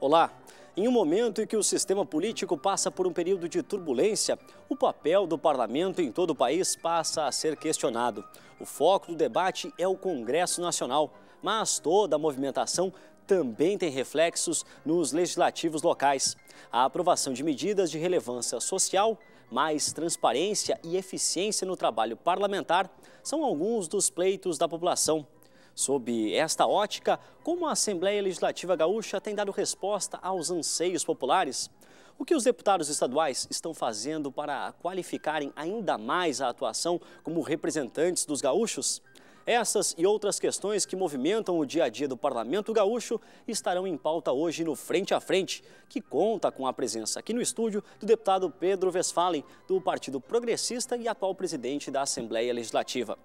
Olá! Em um momento em que o sistema político passa por um período de turbulência, o papel do parlamento em todo o país passa a ser questionado. O foco do debate é o Congresso Nacional, mas toda a movimentação também tem reflexos nos legislativos locais. A aprovação de medidas de relevância social, mais transparência e eficiência no trabalho parlamentar são alguns dos pleitos da população. Sob esta ótica, como a Assembleia Legislativa Gaúcha tem dado resposta aos anseios populares? O que os deputados estaduais estão fazendo para qualificarem ainda mais a atuação como representantes dos gaúchos? Essas e outras questões que movimentam o dia a dia do Parlamento Gaúcho estarão em pauta hoje no Frente a Frente, que conta com a presença aqui no estúdio do deputado Pedro Westphalen, do Partido Progressista e atual presidente da Assembleia Legislativa.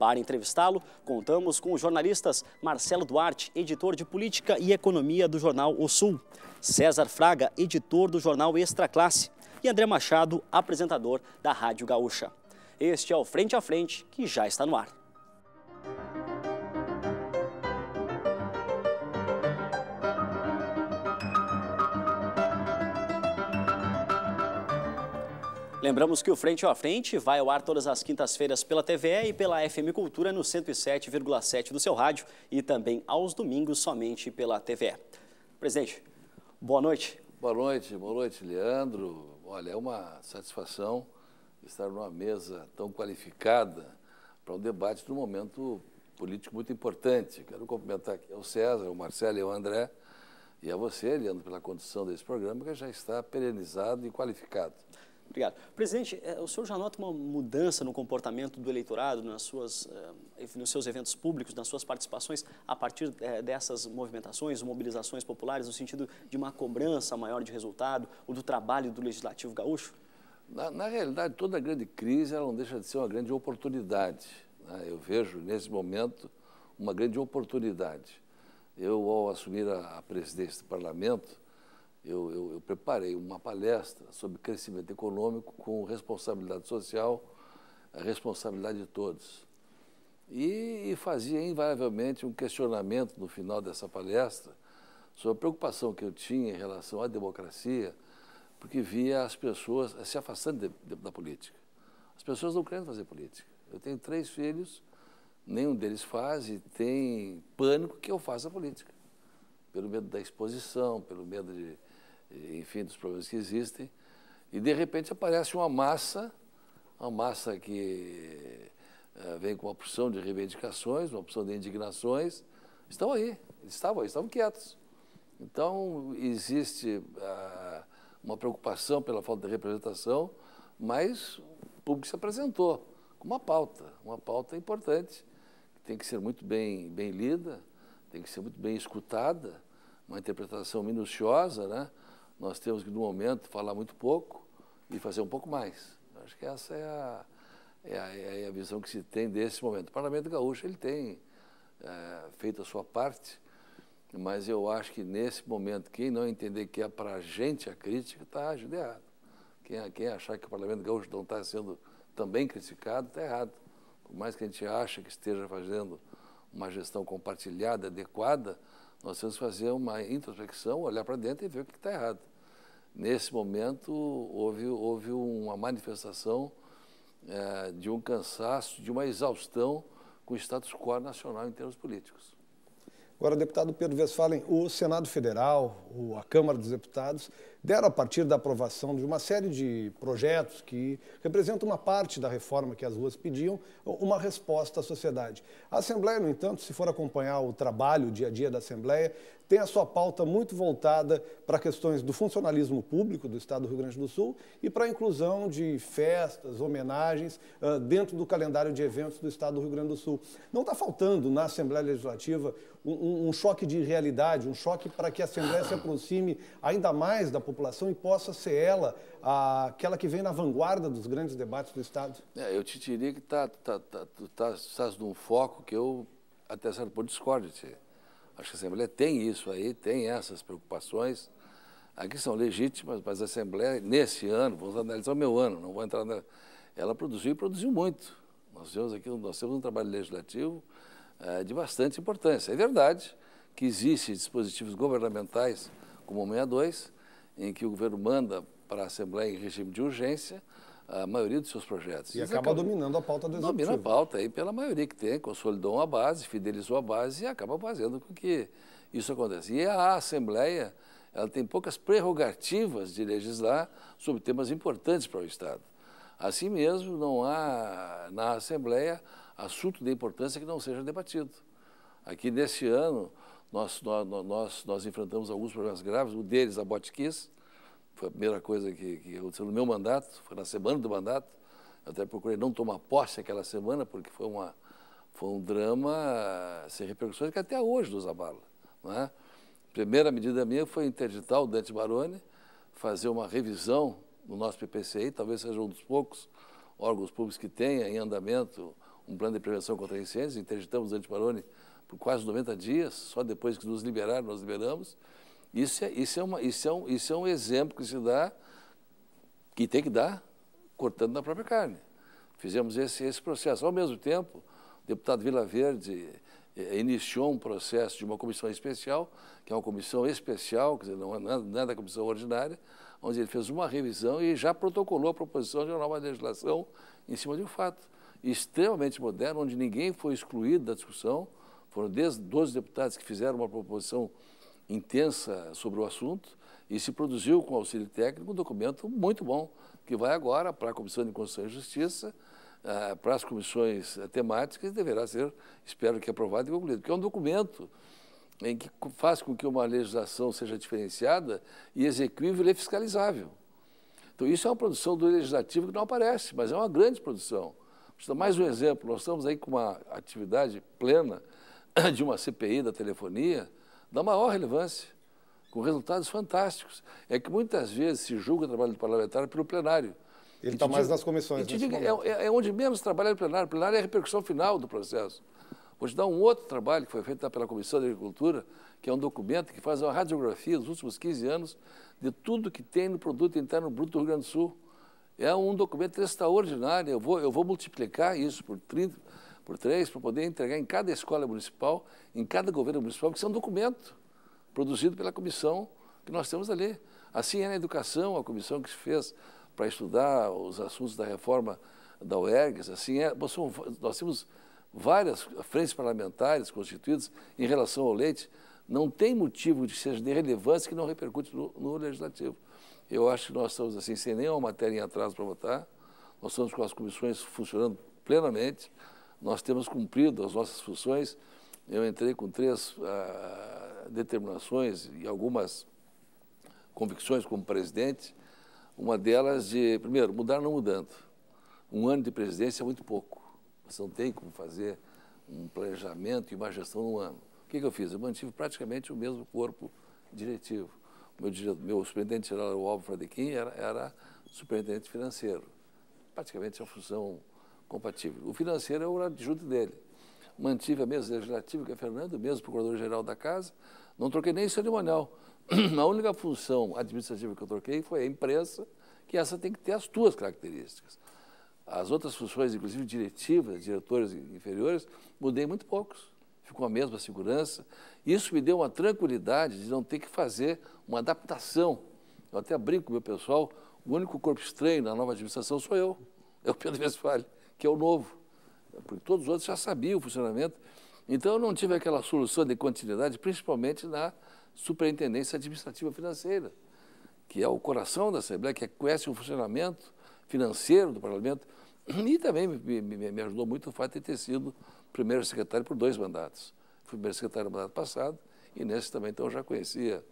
Para entrevistá-lo, contamos com os jornalistas Marcelo Duarte, editor de Política e Economia do jornal O Sul, César Fraga, editor do jornal Extra Classe, e André Machado, apresentador da Rádio Gaúcha. Este é o Frente a Frente, que já está no ar. Lembramos que o Frente a Frente vai ao ar todas as quintas-feiras pela TVE e pela FM Cultura no 107,7 do seu rádio e também aos domingos somente pela TVE. Presidente, boa noite. Boa noite, boa noite, Leandro. Olha, é uma satisfação estar numa mesa tão qualificada para um debate de um momento político muito importante. Quero cumprimentar aqui ao César, ao Marcelo e ao André, e a você, Leandro, pela condução desse programa, que já está perenizado e qualificado. Obrigado. Presidente, eh, o senhor já nota uma mudança no comportamento do eleitorado nas suas, eh, nos seus eventos públicos, nas suas participações, a partir eh, dessas movimentações, mobilizações populares, no sentido de uma cobrança maior de resultado ou do trabalho do Legislativo Gaúcho? Na, na realidade, toda grande crise ela não deixa de ser uma grande oportunidade. Né? Eu vejo, nesse momento, uma grande oportunidade. Eu, ao assumir a, a presidência do parlamento, eu, eu, eu preparei uma palestra sobre crescimento econômico com responsabilidade social, a responsabilidade de todos. E, e fazia invariavelmente um questionamento no final dessa palestra sobre a preocupação que eu tinha em relação à democracia, porque via as pessoas se afastando de, de, da política. As pessoas não querem fazer política. Eu tenho três filhos, nenhum deles faz e tem pânico que eu faça política. Pelo medo da exposição, pelo medo de, enfim, dos problemas que existem, e de repente aparece uma massa, uma massa que eh, vem com uma porção de reivindicações, uma porção de indignações, estão aí, estavam aí, estavam quietos. Então, existe ah, uma preocupação pela falta de representação, mas o público se apresentou com uma pauta, uma pauta importante, que tem que ser muito bem, bem lida, tem que ser muito bem escutada, uma interpretação minuciosa, né? Nós temos que, no momento, falar muito pouco e fazer um pouco mais. Acho que essa é, é a, é a, é a visão que se tem desse momento. O Parlamento Gaúcho ele tem é, feito a sua parte, mas eu acho que, nesse momento, quem não entender que é para a gente a crítica está agindo errado. Quem, quem achar que o Parlamento Gaúcho não está sendo também criticado está errado. Por mais que a gente ache que esteja fazendo uma gestão compartilhada, adequada, nós temos que fazer uma introspecção, olhar para dentro e ver o que está errado nesse momento houve, houve uma manifestação é, de um cansaço, de uma exaustão com o status quo nacional em termos políticos. Agora, deputado Pedro Westphalen, o Senado Federal, a Câmara dos Deputados, deram a partir da aprovação de uma série de projetos que representam uma parte da reforma que as ruas pediam, uma resposta à sociedade. A Assembleia, no entanto, se for acompanhar o trabalho, o dia a dia da Assembleia, tem a sua pauta muito voltada para questões do funcionalismo público do Estado do Rio Grande do Sul e para a inclusão de festas, homenagens ah, dentro do calendário de eventos do Estado do Rio Grande do Sul. Não está faltando na Assembleia Legislativa um, um choque de realidade, um choque para que a Assembleia se aproxime ainda mais da população população e possa ser ela a, aquela que vem na vanguarda dos grandes debates do Estado? É, eu te diria que tá, tá, tá, tu tá, estás num foco que eu, até certo ponto, discordo de ti. Acho que a Assembleia tem isso aí, tem essas preocupações. Aqui são legítimas, mas a Assembleia, nesse ano, vamos analisar o meu ano, não vou entrar na... Ela produziu e produziu muito. Nós temos aqui nós temos um trabalho legislativo é, de bastante importância. É verdade que existem dispositivos governamentais como o 62 em que o governo manda para a Assembleia em regime de urgência a maioria dos seus projetos. E acaba dominando a pauta do executivo. Domina a pauta aí pela maioria que tem, consolidou a base, fidelizou a base e acaba fazendo com que isso aconteça. E a Assembleia ela tem poucas prerrogativas de legislar sobre temas importantes para o Estado. Assim mesmo, não há na Assembleia assunto de importância que não seja debatido. Aqui neste ano, nós, nós, nós, nós enfrentamos alguns problemas graves, um deles a Botkiss, foi a primeira coisa que, que aconteceu no meu mandato, foi na semana do mandato, eu até procurei não tomar posse aquela semana, porque foi, uma, foi um drama sem repercussões que até hoje nos abala. Né? Primeira medida minha foi interditar o Dante Baroni, fazer uma revisão no nosso PPCI, talvez seja um dos poucos órgãos públicos que tenha em andamento um plano de prevenção contra incêndios, interditamos o Dante Baroni por quase 90 dias, só depois que nos liberaram, nós liberamos. Isso é, isso é, uma, isso é, um, isso é um exemplo que se dá, que tem que dar, cortando na própria carne. Fizemos esse, esse processo. Ao mesmo tempo, o deputado Vila Verde eh, eh iniciou um processo de uma comissão especial, que é uma comissão especial, quer dizer, é, é, não é da comissão ordinária, onde ele fez uma revisão e já protocolou a proposição de uma nova legislação em cima de um fato extremamente moderno, onde ninguém foi excluído da discussão, foram 12 deputados que fizeram uma proposição intensa sobre o assunto e se produziu com auxílio técnico um documento muito bom, que vai agora para a Comissão de Constituição e Justiça, ah, para as comissões temáticas, e deverá ser, espero que aprovado e concluído, porque é um documento em que faz com que uma legislação seja diferenciada e execuível e fiscalizável. Então, isso é uma produção do legislativo que não aparece, mas é uma grande produção. Mais um exemplo, nós estamos aí com uma atividade plena de uma CPI da telefonia da maior relevância, com resultados fantásticos. É que muitas vezes se julga o trabalho do parlamentar pelo plenário. Ele está mais digo, nas comissões. Digo, é, é, é, onde menos trabalha é o plenário. O plenário é a repercussão final do processo. Vou te dar um outro trabalho que foi feito pela Comissão de Agricultura, que é um documento que faz uma radiografia dos últimos 15 anos de tudo que tem no Produto Interno Bruto do Rio Grande do Sul. É um documento extraordinário. Eu vou, eu vou multiplicar isso por 30 por três, para poder entregar em cada escola municipal, em cada governo municipal, que são é um documento produzido pela comissão que nós temos ali. Assim é na educação, a comissão que se fez para estudar os assuntos da reforma da UERGS, assim é. Nós temos várias frentes parlamentares constituídas em relação ao leite. Não tem motivo de seja de relevância que não repercute no, no legislativo. Eu acho que nós estamos assim, sem nenhuma matéria em atraso para votar. Nós estamos com as comissões funcionando plenamente nós temos cumprido as nossas funções. Eu entrei com três ah, determinações e algumas convicções como presidente. Uma delas de, primeiro, mudar não mudando. Um ano de presidência é muito pouco. Você não tem como fazer um planejamento e uma gestão num ano. O que, que eu fiz? Eu mantive praticamente o mesmo corpo diretivo. O meu, meu superintendente geral, o Alvo Fradequim, era, era superintendente financeiro. Praticamente a função compatível. O financeiro é o adjunto dele. Mantive a mesa legislativa, que é Fernando, mesmo procurador-geral da Casa, não troquei nem cerimonial. A única função administrativa que eu troquei foi a imprensa, que essa tem que ter as suas características. As outras funções, inclusive diretivas, diretores inferiores, mudei muito poucos. Ficou a mesma segurança. Isso me deu uma tranquilidade de não ter que fazer uma adaptação. Eu até brinco com o meu pessoal, o único corpo estranho na nova administração sou eu, é o Pedro Vesfalho que é o novo, porque todos os outros já sabiam o funcionamento. Então, eu não tive aquela solução de continuidade, principalmente na Superintendência Administrativa Financeira, que é o coração da Assembleia, que é, conhece o funcionamento financeiro do Parlamento, e também me, me, me ajudou muito o fato de ter sido primeiro secretário por dois mandatos. Fui primeiro secretário no mandato passado, e nesse também, então, eu já conhecia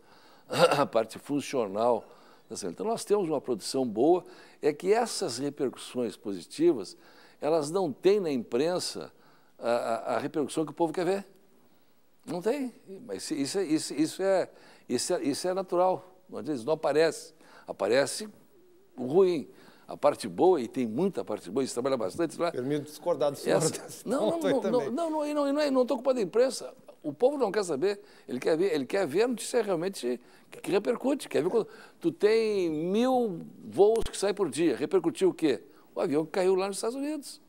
a parte funcional da Assembleia. Então, nós temos uma produção boa, é que essas repercussões positivas elas não têm na imprensa a, a, a repercussão que o povo quer ver. Não tem. Mas isso, é, isso, isso, é, isso, é, isso é natural. Às vezes não aparece. Aparece o ruim. A parte boa, e tem muita parte boa, isso trabalha bastante. lá. Permito é? discordar do senhor. Essa, não, não, não, não, não, não, não, é, não estou culpado da imprensa. O povo não quer saber, ele quer ver, ele quer ver a notícia realmente que, repercute. Quer ver quando, tu tem mil voos que saem por dia, Repercutir o quê? o avião que caiu lá nos Estados Unidos.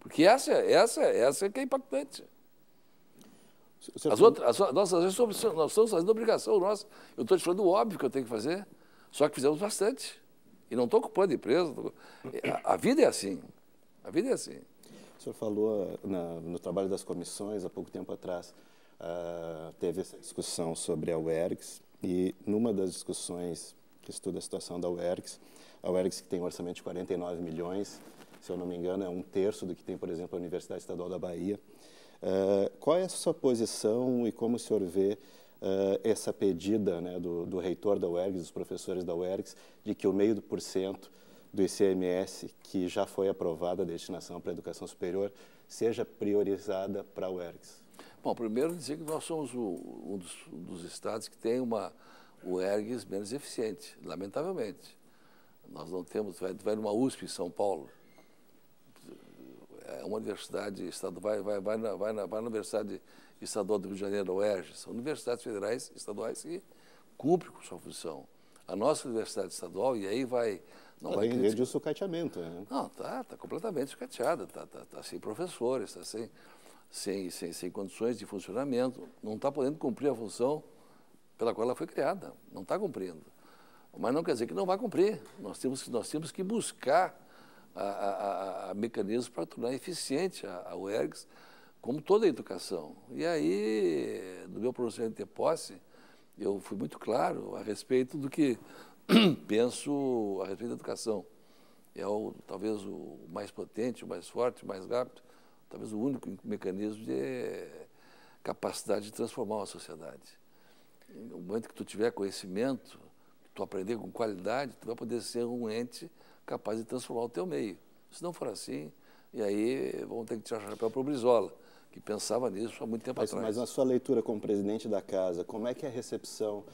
Porque essa, essa, essa é que é impactante. As outras, as, nós, nós estamos fazendo obrigação nossa. Eu estou te falando o óbvio que eu tenho que fazer, só que fizemos bastante. E não estou ocupando empresa. Tô... É, a, a, vida é assim. A vida é assim. O senhor falou ah, na, no trabalho das comissões, há pouco tempo atrás, uh, teve essa discussão sobre a UERGS, e numa das discussões que estuda a situação da UERGS. A UERGS que tem um orçamento de 49 milhões, se eu não me engano, é um terço do que tem, por exemplo, a Universidade Estadual da Bahia. Uh, qual é a sua posição e como o senhor vê uh, essa pedida né, do, do, reitor da UERGS, dos professores da UERGS, de que o meio por cento do ICMS, que já foi aprovada a destinação para a educação superior, seja priorizada para a UERGS? Bom, primeiro dizer que nós somos o, um, dos, um dos estados que tem uma, o ERGS menos eficiente, lamentavelmente. Nós não temos, vai, vai numa USP em São Paulo, é uma universidade estadual, vai, vai, na, vai, na, vai na Universidade Estadual do Rio de Janeiro, o Erges, são universidades federais estaduais que cumprem com sua função. A nossa universidade estadual, e aí vai... Não vai disso, o sucateamento. Né? Não, está tá completamente sucateada, está tá, tá sem professores, está sem, sem, sem, sem condições de funcionamento, não está podendo cumprir a função pela qual ela foi criada, não está cumprindo. Mas não quer dizer que não vai cumprir. Nós temos, nós temos que buscar a, a, a mecanismos para tornar eficiente a, a UERGS, como toda a educação. E aí, no meu procedimento de posse, eu fui muito claro a respeito do que penso a respeito da educação. É o, talvez o mais potente, o mais forte, o mais rápido, talvez o único mecanismo de capacidade de transformar uma sociedade no momento que tu tiver conhecimento, que tu aprender com qualidade, tu vai poder ser um ente capaz de transformar o teu meio. Se não for assim, e aí vão ter que tirar o chapéu para o Brizola, que pensava nisso há muito tempo mas, atrás. Mas na sua leitura como presidente da casa, como é que é a recepção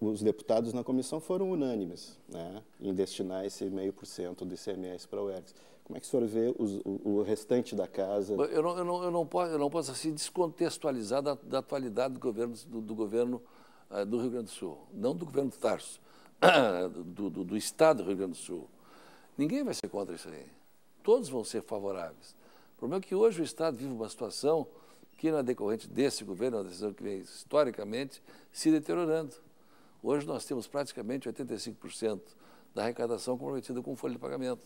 os deputados na comissão foram unânimes né, em destinar esse meio por cento do ICMS para o ERGS. Como é que o senhor vê os, o, o, restante da casa? Eu não, eu não, eu não, posso, eu não posso assim, descontextualizar da, da atualidade do governo, do, do governo ah, do Rio Grande do Sul, não do governo do Tarso, do, do, do Estado do Rio Grande do Sul. Ninguém vai ser contra isso aí. Todos vão ser favoráveis. O problema é que hoje o Estado vive uma situação que, na decorrente desse governo, uma decisão que vem historicamente se deteriorando. Hoje nós temos praticamente 85% da arrecadação comprometida com folha de pagamento,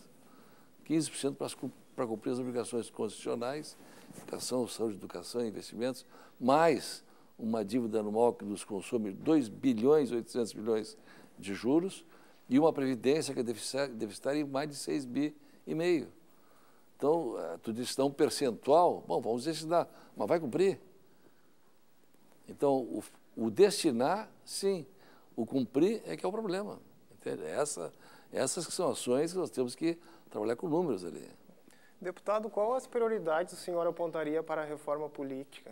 15% para, as, para cumprir as obrigações constitucionais, educação, saúde, educação, investimentos, mais uma dívida anual que nos consome 2 bilhões e 800 milhões de juros e uma previdência que é deve estar em mais de 6 bi e meio. Então, eh, tu disse dá um percentual, bom, vamos dizer se dá, mas vai cumprir. Então, o, o destinar, sim, o cumprir é que é o problema. É essa, essas que são ações que nós temos que trabalhar com números ali. Deputado, qual as prioridades o senhor apontaria para a reforma política?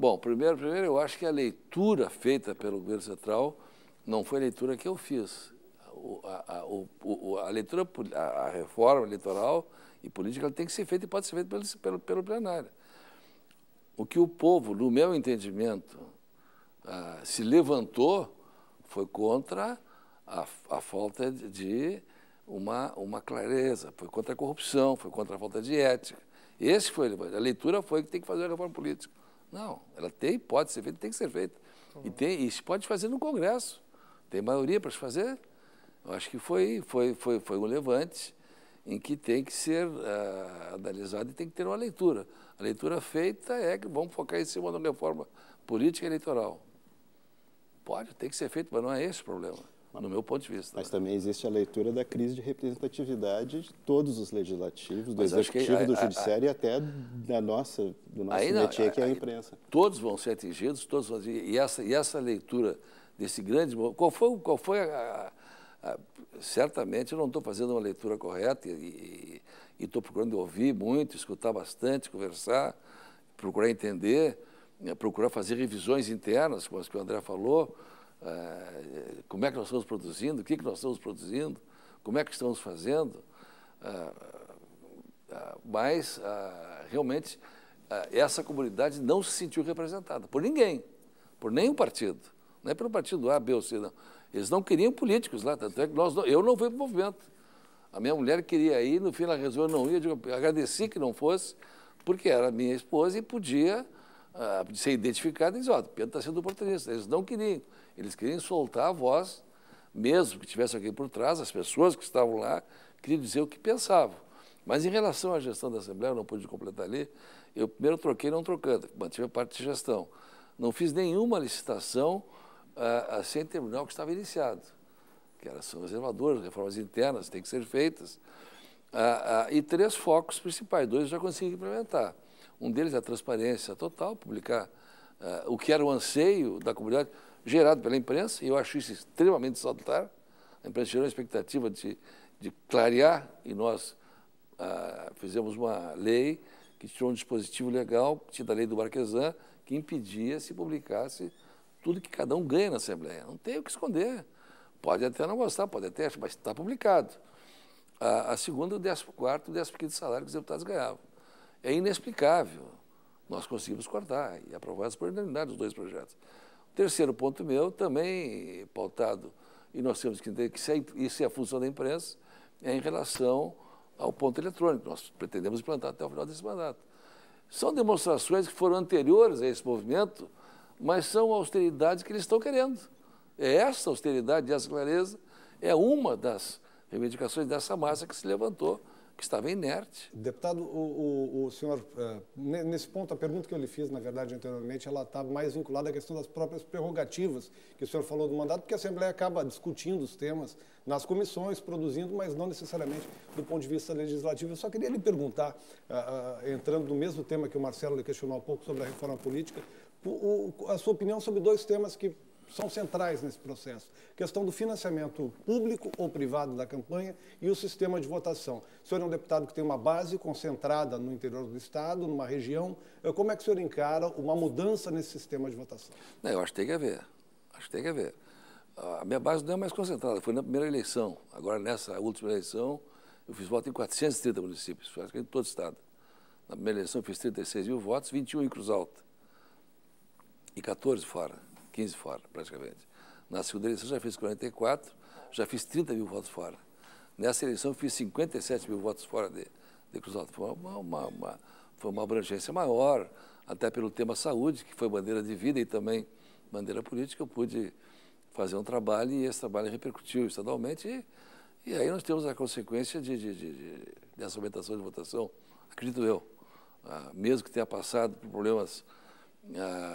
Bom, primeiro, primeiro eu acho que a leitura feita pelo governo central não foi a leitura que eu fiz. a, a, a, leitura, a, reforma eleitoral e política ela tem que ser feita e pode ser feita pelo, pelo, pelo plenário. O que o povo, no meu entendimento, ah, se levantou foi contra a, a falta de uma, uma clareza, foi contra a corrupção, foi contra a falta de ética. Esse foi a leitura foi que tem que fazer a reforma política. Não, ela tem, pode ser feita, tem que ser feita. Uhum. E, tem, e pode fazer no Congresso. Tem maioria para se fazer. Eu acho que foi, foi, foi, foi um levante em que tem que ser uh, analisado e tem que ter uma leitura. A leitura feita é que vamos focar em cima de uma reforma política e eleitoral. Pode, tem que ser feito, mas não é esse o problema meu ponto de vista. Mas né? também existe a leitura da crise de representatividade de todos os legislativos, do Mas executivo, que, do a, judiciário a, a, e até da nossa, do nosso aí, métier, que é a imprensa. Todos vão ser atingidos, todos vão, e essa e essa leitura desse grande qual foi qual foi a, certamente eu não estou fazendo uma leitura correta e estou procurando ouvir muito, escutar bastante, conversar, procurar entender, eh, procurar fazer revisões internas, como as que o André falou eh, como é que nós estamos produzindo, o que, é que nós estamos produzindo, como é que estamos fazendo. Eh, eh, mas, realmente, essa comunidade não se sentiu representada por ninguém, por nenhum partido. Não é pelo partido A, B ou C, não. Eles não queriam políticos lá, tanto é que nós, eu não fui para o movimento. A minha mulher queria ir, no fim ela resolveu não ir. Eu digo, agradeci que não fosse, porque era minha esposa e podia ser identificada e dizer, ó, oh, Pedro está sendo oportunista. Eles não queriam. Eles queriam soltar a voz, mesmo que tivesse alguém por trás, as pessoas que estavam lá queriam dizer o que pensavam. Mas em relação à gestão da Assembleia, eu não pude completar ali, eu primeiro troquei não trocando, mantive a parte de gestão. Não fiz nenhuma licitação ah, ah sem terminar o que estava iniciado, que era, são reservadores, reformas internas, têm que ser feitas. Ah, ah, e três focos principais, dois eu já consegui implementar. Um deles é a transparência total, publicar o que era o anseio da comunidade gerado pela imprensa, e eu acho isso extremamente salutar. A imprensa gerou a expectativa de, de clarear, e nós ah, fizemos uma lei que tirou um dispositivo legal, da lei do Marquesan, que impedia se publicasse tudo que cada um ganha na Assembleia. Não tem o que esconder. Pode até não gostar, pode até achar, mas está publicado. A, a segunda, o 14 quarto, o 15 salário que os deputados ganhavam. É inexplicável. Nós conseguimos cortar e aprovar as por unanimidade os dois projetos. Terceiro ponto meu, também pautado, e nós temos que entender que é isso é a função da imprensa, é em relação ao ponto eletrônico. Nós pretendemos implantar até o final desse mandato. São demonstrações que foram anteriores a esse movimento, mas são austeridades que eles estão querendo. É essa austeridade, e essa clareza, é uma das reivindicações dessa massa que se levantou que estava inerte. Deputado, o, o, o senhor, eh, nesse ponto, a pergunta que eu lhe fiz, na verdade, anteriormente, ela está mais vinculada à questão das próprias prerrogativas que o senhor falou do mandato, porque a Assembleia acaba discutindo os temas nas comissões, produzindo, mas não necessariamente do ponto de vista legislativo. Eu só queria lhe perguntar, ah, ah, entrando no mesmo tema que o Marcelo lhe questionou há pouco sobre a reforma política, a sua opinião sobre dois temas que são centrais nesse processo. Questão do financiamento público ou privado da campanha e o sistema de votação. O senhor é um deputado que tem uma base concentrada no interior do Estado, numa região. Eh, como é que o senhor encara uma mudança nesse sistema de votação? Não, eu acho que tem que haver. Acho que tem que haver. A minha base não é mais concentrada, foi na primeira eleição. Agora, nessa última eleição, eu fiz voto em 430 municípios, acho que em todo o Estado. Na primeira eleição, eu fiz 36 mil votos, 21 em Cruz Alta e 14 fora. 15 fora, praticamente. Na segunda eleição já fiz 44, já fiz 30 mil votos fora. Nessa eleição fiz 57 mil votos fora de, de Cruz Alta. Foi uma, uma, uma, foi uma abrangência maior, até pelo tema saúde, que foi bandeira de vida e também bandeira política, eu pude fazer um trabalho e esse trabalho repercutiu estadualmente. E, e aí nós temos a consequência de, de, de, dessa aumentação de votação, acredito eu, ah, mesmo que tenha passado por problemas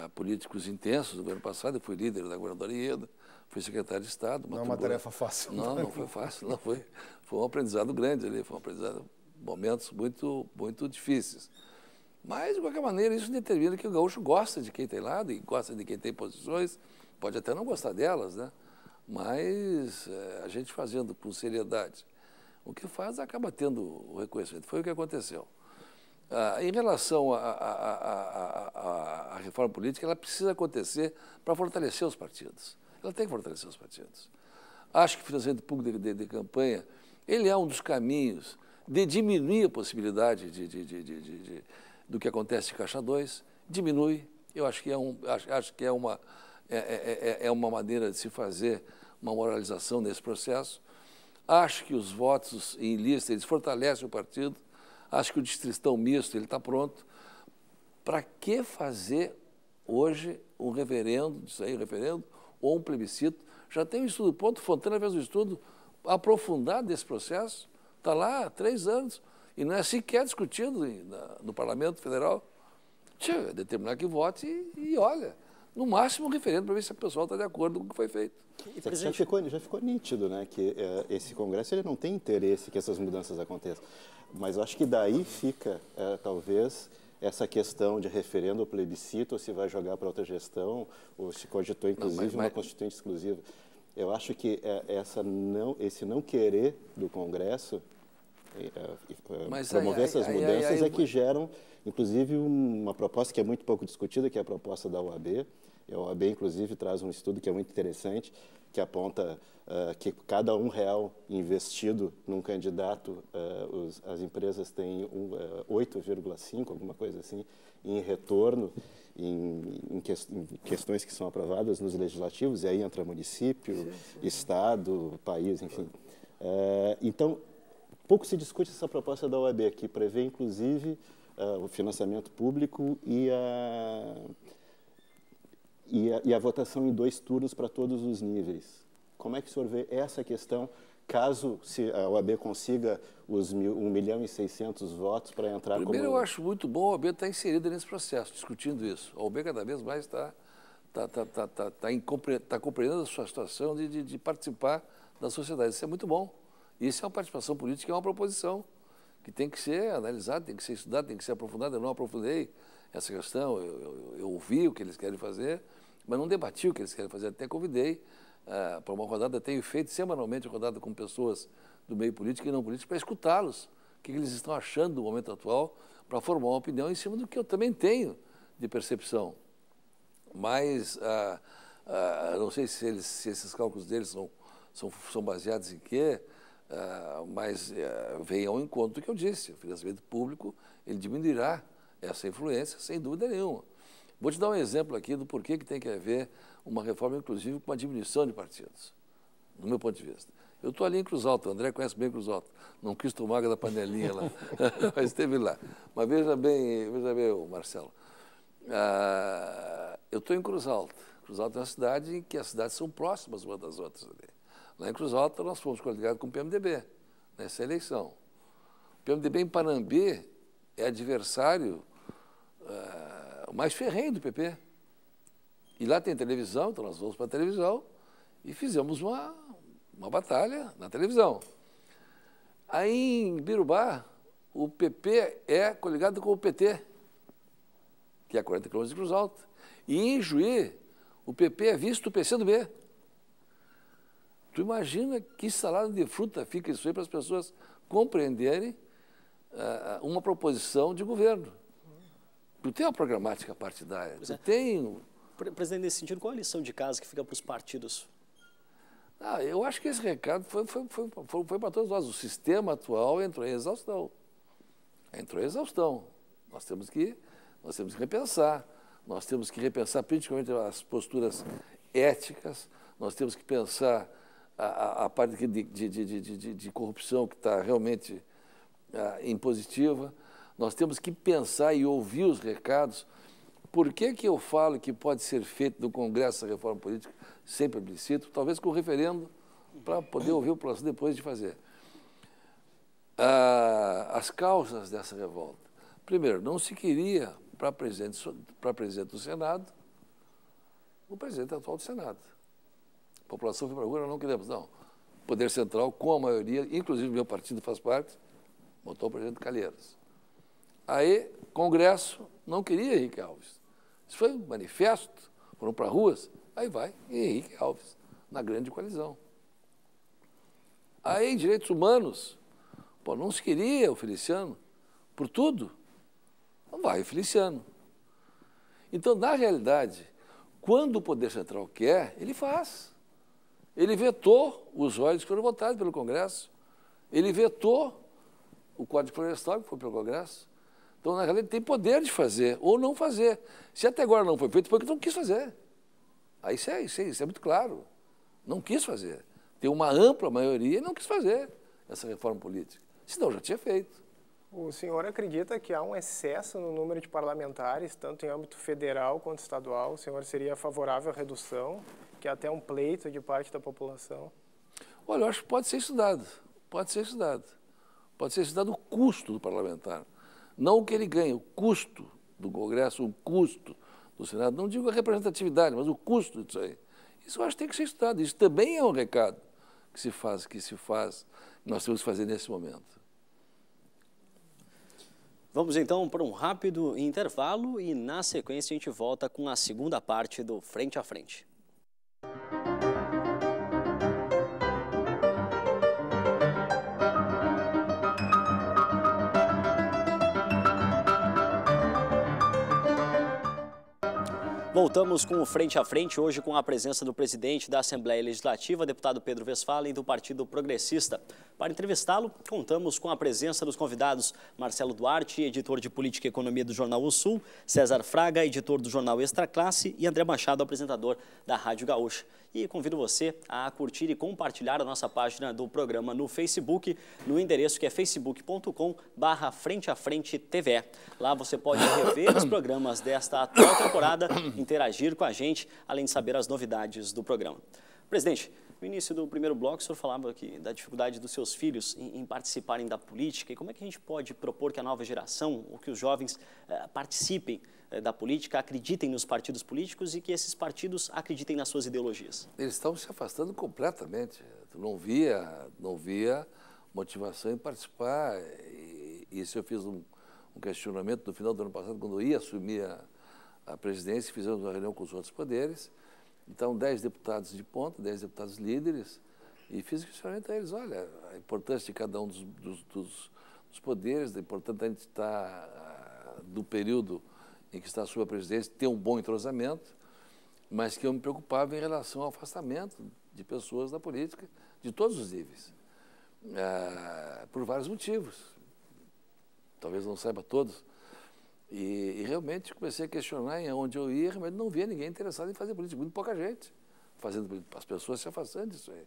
a políticos intensos do governo passado, eu fui líder da guardaria, fui secretário de Estado. Não é uma tarefa fácil. Não, né? não foi fácil, não foi. Foi um aprendizado grande ali, foi um aprendizado, momentos muito, muito difíceis. Mas, de qualquer maneira, isso determina que o gaúcho gosta de quem tem lado e gosta de quem tem posições, pode até não gostar delas, né? Mas é, a gente fazendo com seriedade, o que faz acaba tendo o reconhecimento. Foi o que aconteceu. Ah, em relação à reforma política, ela precisa acontecer para fortalecer os partidos. Ela tem que fortalecer os partidos. Acho que o financiamento público de, de, de campanha ele é um dos caminhos de diminuir a possibilidade de, de do que acontece em Caixa 2, diminui. Eu acho que é, um, acho, acho que é, uma, é é, é, é, é uma maneira de se fazer uma moralização nesse processo. Acho que os votos em lista eles fortalecem o partido Acho que o distritão é misto ele está pronto. Para que fazer hoje um referendo, isso aí, um referendo ou um plebiscito? Já tem um estudo ponto, Fontana fez um estudo aprofundado desse processo, está lá há três anos e não é sequer discutido no Parlamento Federal. Tchê, é determinar que vote e, e olha no máximo um referendo para ver se o pessoal está de acordo com o que foi feito. já, ficou, já ficou nítido né, que é, esse Congresso ele não tem interesse que essas mudanças aconteçam. Mas acho que daí fica, é, talvez, essa questão de referendo ou plebiscito, ou se vai jogar para outra gestão, ou se cogitou inclusive, não, mas, mas... uma constituinte exclusiva. Eu acho que é, essa não, esse não querer do Congresso é, é, mas promover aí, essas aí, mudanças aí, é que geram, inclusive, uma proposta que é muito pouco discutida, que é a proposta da OAB. A OAB, inclusive, traz um estudo que é muito interessante, que aponta uh, que cada um real investido num candidato, uh, os, as empresas têm um, uh, eh, 8,5, alguma coisa assim, em retorno em, em, que, em, questões que são aprovadas nos legislativos, e aí entra município, sim, sim. estado, país, enfim. então, pouco se discute essa proposta da OAB, que prevê, inclusive, o financiamento público e a e a, e a votação em dois turnos para todos os níveis. Como é que o senhor vê essa questão, caso se a OAB consiga os mil, 1 milhão e 600 votos para entrar Primeiro, como... eu acho muito bom a OAB estar tá inserida nesse processo, discutindo isso. A OAB cada vez mais está tá, tá, tá, tá, tá, incompre... tá compreendendo a sua situação de, de, de participar da sociedade. Isso é muito bom. Isso é uma participação política, é uma proposição que tem que ser analisado, tem que ser estudado, tem que ser aprofundado. Eu não aprofundei essa questão, eu, eu, eu ouvi o que eles querem fazer, mas não debati o que eles querem fazer. Até convidei ah, para uma rodada, tenho feito semanalmente rodada com pessoas do meio político e não político para escutá-los, o que eles estão achando do momento atual, para formar uma opinião em cima do que eu também tenho de percepção. Mas ah, ah, não sei se, eles, se, esses cálculos deles são, são, são baseados em quê, ah, mas ah, vem ao encontro do que eu disse, o financiamento público ele diminuirá essa influência, sem dúvida nenhuma. Vou te dar um exemplo aqui do porquê que tem que haver uma reforma, inclusive, com uma diminuição de partidos, do meu ponto de vista. Eu estou ali em Cruz Alta, o André conhece bem Cruz Alta, não quis tomar da panelinha lá, mas esteve lá. Mas veja bem, veja bem, Marcelo, ah, eu estou em Cruz Alta. Cruz Alta é uma cidade em que as cidades são próximas umas das outras ali. Lá em Cruz Alta, nós fomos coligados com o PMDB nessa eleição. O PMDB em Panambi é adversário uh, mais ferrenho do PP. E lá tem televisão, então nós vamos para a televisão e fizemos uma, uma batalha na televisão. Aí em Birubá, o PP é coligado com o PT, que é a 40 quilômetros de Cruz Alta. E em Juí, o PP é visto do PCdoB. Tu imagina que salada de fruta fica isso aí para as pessoas compreenderem uh, uma proposição de governo. Tu tem uma programática partidária, pois tu é. tem... Presidente, nesse sentido, qual é a lição de casa que fica para os partidos? Ah, eu acho que esse recado foi, foi, foi, foi, foi para todos nós. O sistema atual entrou em exaustão. Entrou em exaustão. Nós temos que, nós temos que repensar. Nós temos que repensar principalmente as posturas éticas. Nós temos que pensar a, parte de, de, de, de, corrupção que está realmente ah, impositiva. Nós temos que pensar e ouvir os recados. Por que, que eu falo que pode ser feito no Congresso a reforma política sem plebiscito? Talvez com referendo, para poder ouvir o processo depois de fazer. Ah, as causas dessa revolta. Primeiro, não se queria para presidente, para presidente do Senado o presidente atual do Senado. A população foi para a rua, não queremos, não. O Poder Central, com a maioria, inclusive meu partido faz parte, botou o presidente Calheiros. Aí, Congresso não queria Henrique Alves. Isso foi um manifesto, foram para ruas, aí vai Henrique Alves, na grande coalizão. Aí, direitos humanos, pô, não se queria o Feliciano por tudo, não vai o Feliciano. Então, na realidade, quando o Poder Central quer, ele faz. Ele vetou os óleos que foram votados pelo Congresso. Ele vetou o Código Florestal que foi pelo Congresso. Então, na realidade, tem poder de fazer ou não fazer. Se até agora não foi feito, foi porque não quis fazer. Aí ah, isso é, isso é, isso é muito claro. Não quis fazer. Tem uma ampla maioria e não quis fazer essa reforma política. Senão já tinha feito. O senhor acredita que há um excesso no número de parlamentares, tanto em âmbito federal quanto estadual? O senhor seria favorável à redução? que é até um pleito de parte da população? Olha, eu acho que pode ser estudado. Pode ser estudado. Pode ser estudado o custo do parlamentar. Não o que ele ganha, o custo do Congresso, o custo do Senado. Não digo a representatividade, mas o custo disso aí. Isso eu acho que tem que ser estudado. Isso também é um recado que se faz, que se faz, que nós temos que fazer nesse momento. Vamos então para um rápido intervalo e na sequência a gente volta com a segunda parte do Frente a Frente. Voltamos com o Frente a Frente, hoje com a presença do presidente da Assembleia Legislativa, deputado Pedro Westphalen, do Partido Progressista. Para entrevistá-lo, contamos com a presença dos convidados Marcelo Duarte, editor de Política e Economia do Jornal O Sul, César Fraga, editor do Jornal Extra Classe e André Machado, apresentador da Rádio Gaúcha. E convido você a curtir e compartilhar a nossa página do programa no Facebook, no endereço que é facebook.com frente a frente TV. Lá você pode rever os programas desta atual temporada, interagir com a gente, além de saber as novidades do programa. Presidente, no início do primeiro bloco, o senhor falava aqui da dificuldade dos seus filhos em, em, participarem da política. E como é que a gente pode propor que a nova geração, ou que os jovens, eh, participem eh, da política, acreditem nos partidos políticos e que esses partidos acreditem nas suas ideologias? Eles estão se afastando completamente. Tu não via, não via motivação em participar. E, isso eu fiz um, um, questionamento no final do ano passado, quando eu ia assumir a, a presidência, fizemos uma reunião com os outros poderes. Então, dez deputados de ponta, dez deputados líderes, e fiz o questionamento a eles, olha, a importância de cada um dos, dos, dos, dos poderes, da é importância da gente estar ah, no período em que está a sua presidência, ter um bom entrosamento, mas que eu me preocupava em relação ao afastamento de pessoas da política, de todos os níveis, ah, por vários motivos. Talvez não saiba todos, e, e, realmente comecei a questionar em onde eu ia, mas não via ninguém interessado em fazer política, muito pouca gente fazendo política, as pessoas se afastando disso aí.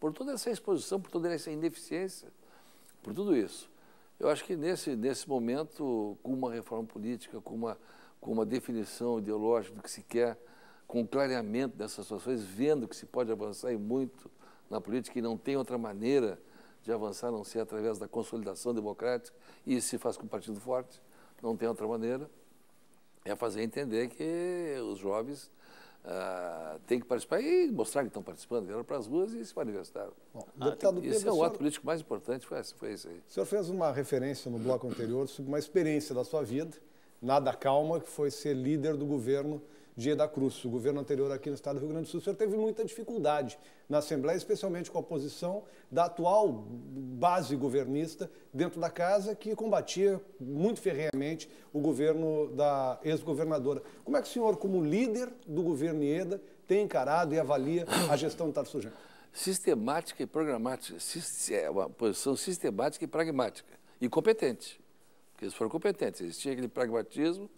Por toda essa exposição, por toda essa ineficiência, por tudo isso. Eu acho que nesse, nesse momento, com uma reforma política, com uma, com uma definição ideológica do que se quer, com o clareamento dessas situações, vendo que se pode avançar e muito na política e não tem outra maneira de avançar a não ser através da consolidação democrática, e isso se faz com o partido forte não tem outra maneira, é fazer entender que os jovens ah, têm que participar e mostrar que estão participando. Vieram para as ruas e se manifestaram. Bom, deputado ah, tem, esse é o ato político mais importante, foi, foi esse aí. O senhor fez uma referência no bloco anterior sobre uma experiência da sua vida, nada calma, que foi ser líder do governo Dia da Cruz, o governo anterior aqui no estado do Rio Grande do Sul, o senhor teve muita dificuldade na Assembleia, especialmente com a oposição da atual base governista dentro da casa, que combatia muito ferreamente o governo da ex-governadora. Como é que o senhor, como líder do governo IEDA, tem encarado e avalia a gestão do Tarso Genro? Sistemática e programática. É uma posição sistemática e pragmática. E competente. Porque eles foram competentes. Eles tinham aquele pragmatismo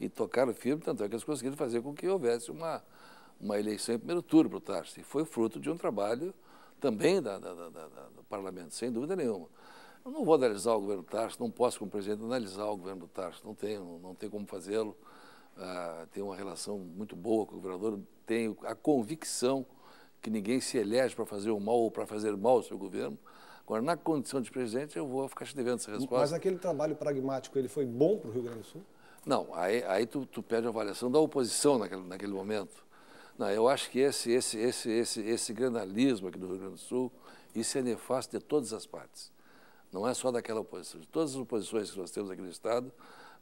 e tocaram firme, tanto é que eles conseguiram fazer com que houvesse uma, uma eleição em primeiro turno para o Tarsi. Foi fruto de um trabalho também da, da, da, do parlamento, sem dúvida nenhuma. Eu não vou analisar o governo Tarso, não posso, como presidente, analisar o governo Tarso, não tenho, não, não tenho como fazê-lo. Ah, tenho uma relação muito boa com o governador, tenho a convicção que ninguém se elege para fazer o mal ou para fazer mal ao seu governo. Agora, na condição de presidente, eu vou ficar te devendo essa resposta. Mas aquele trabalho pragmático, ele foi bom para o Rio Grande do Sul? Não, aí, aí tu, tu pede a avaliação da oposição naquele, naquele momento. Não, eu acho que esse, esse, esse, esse, esse granalismo aqui do Rio Grande do Sul, isso é nefasto de todas as partes. Não é só daquela oposição. De todas as oposições que nós temos aqui no Estado,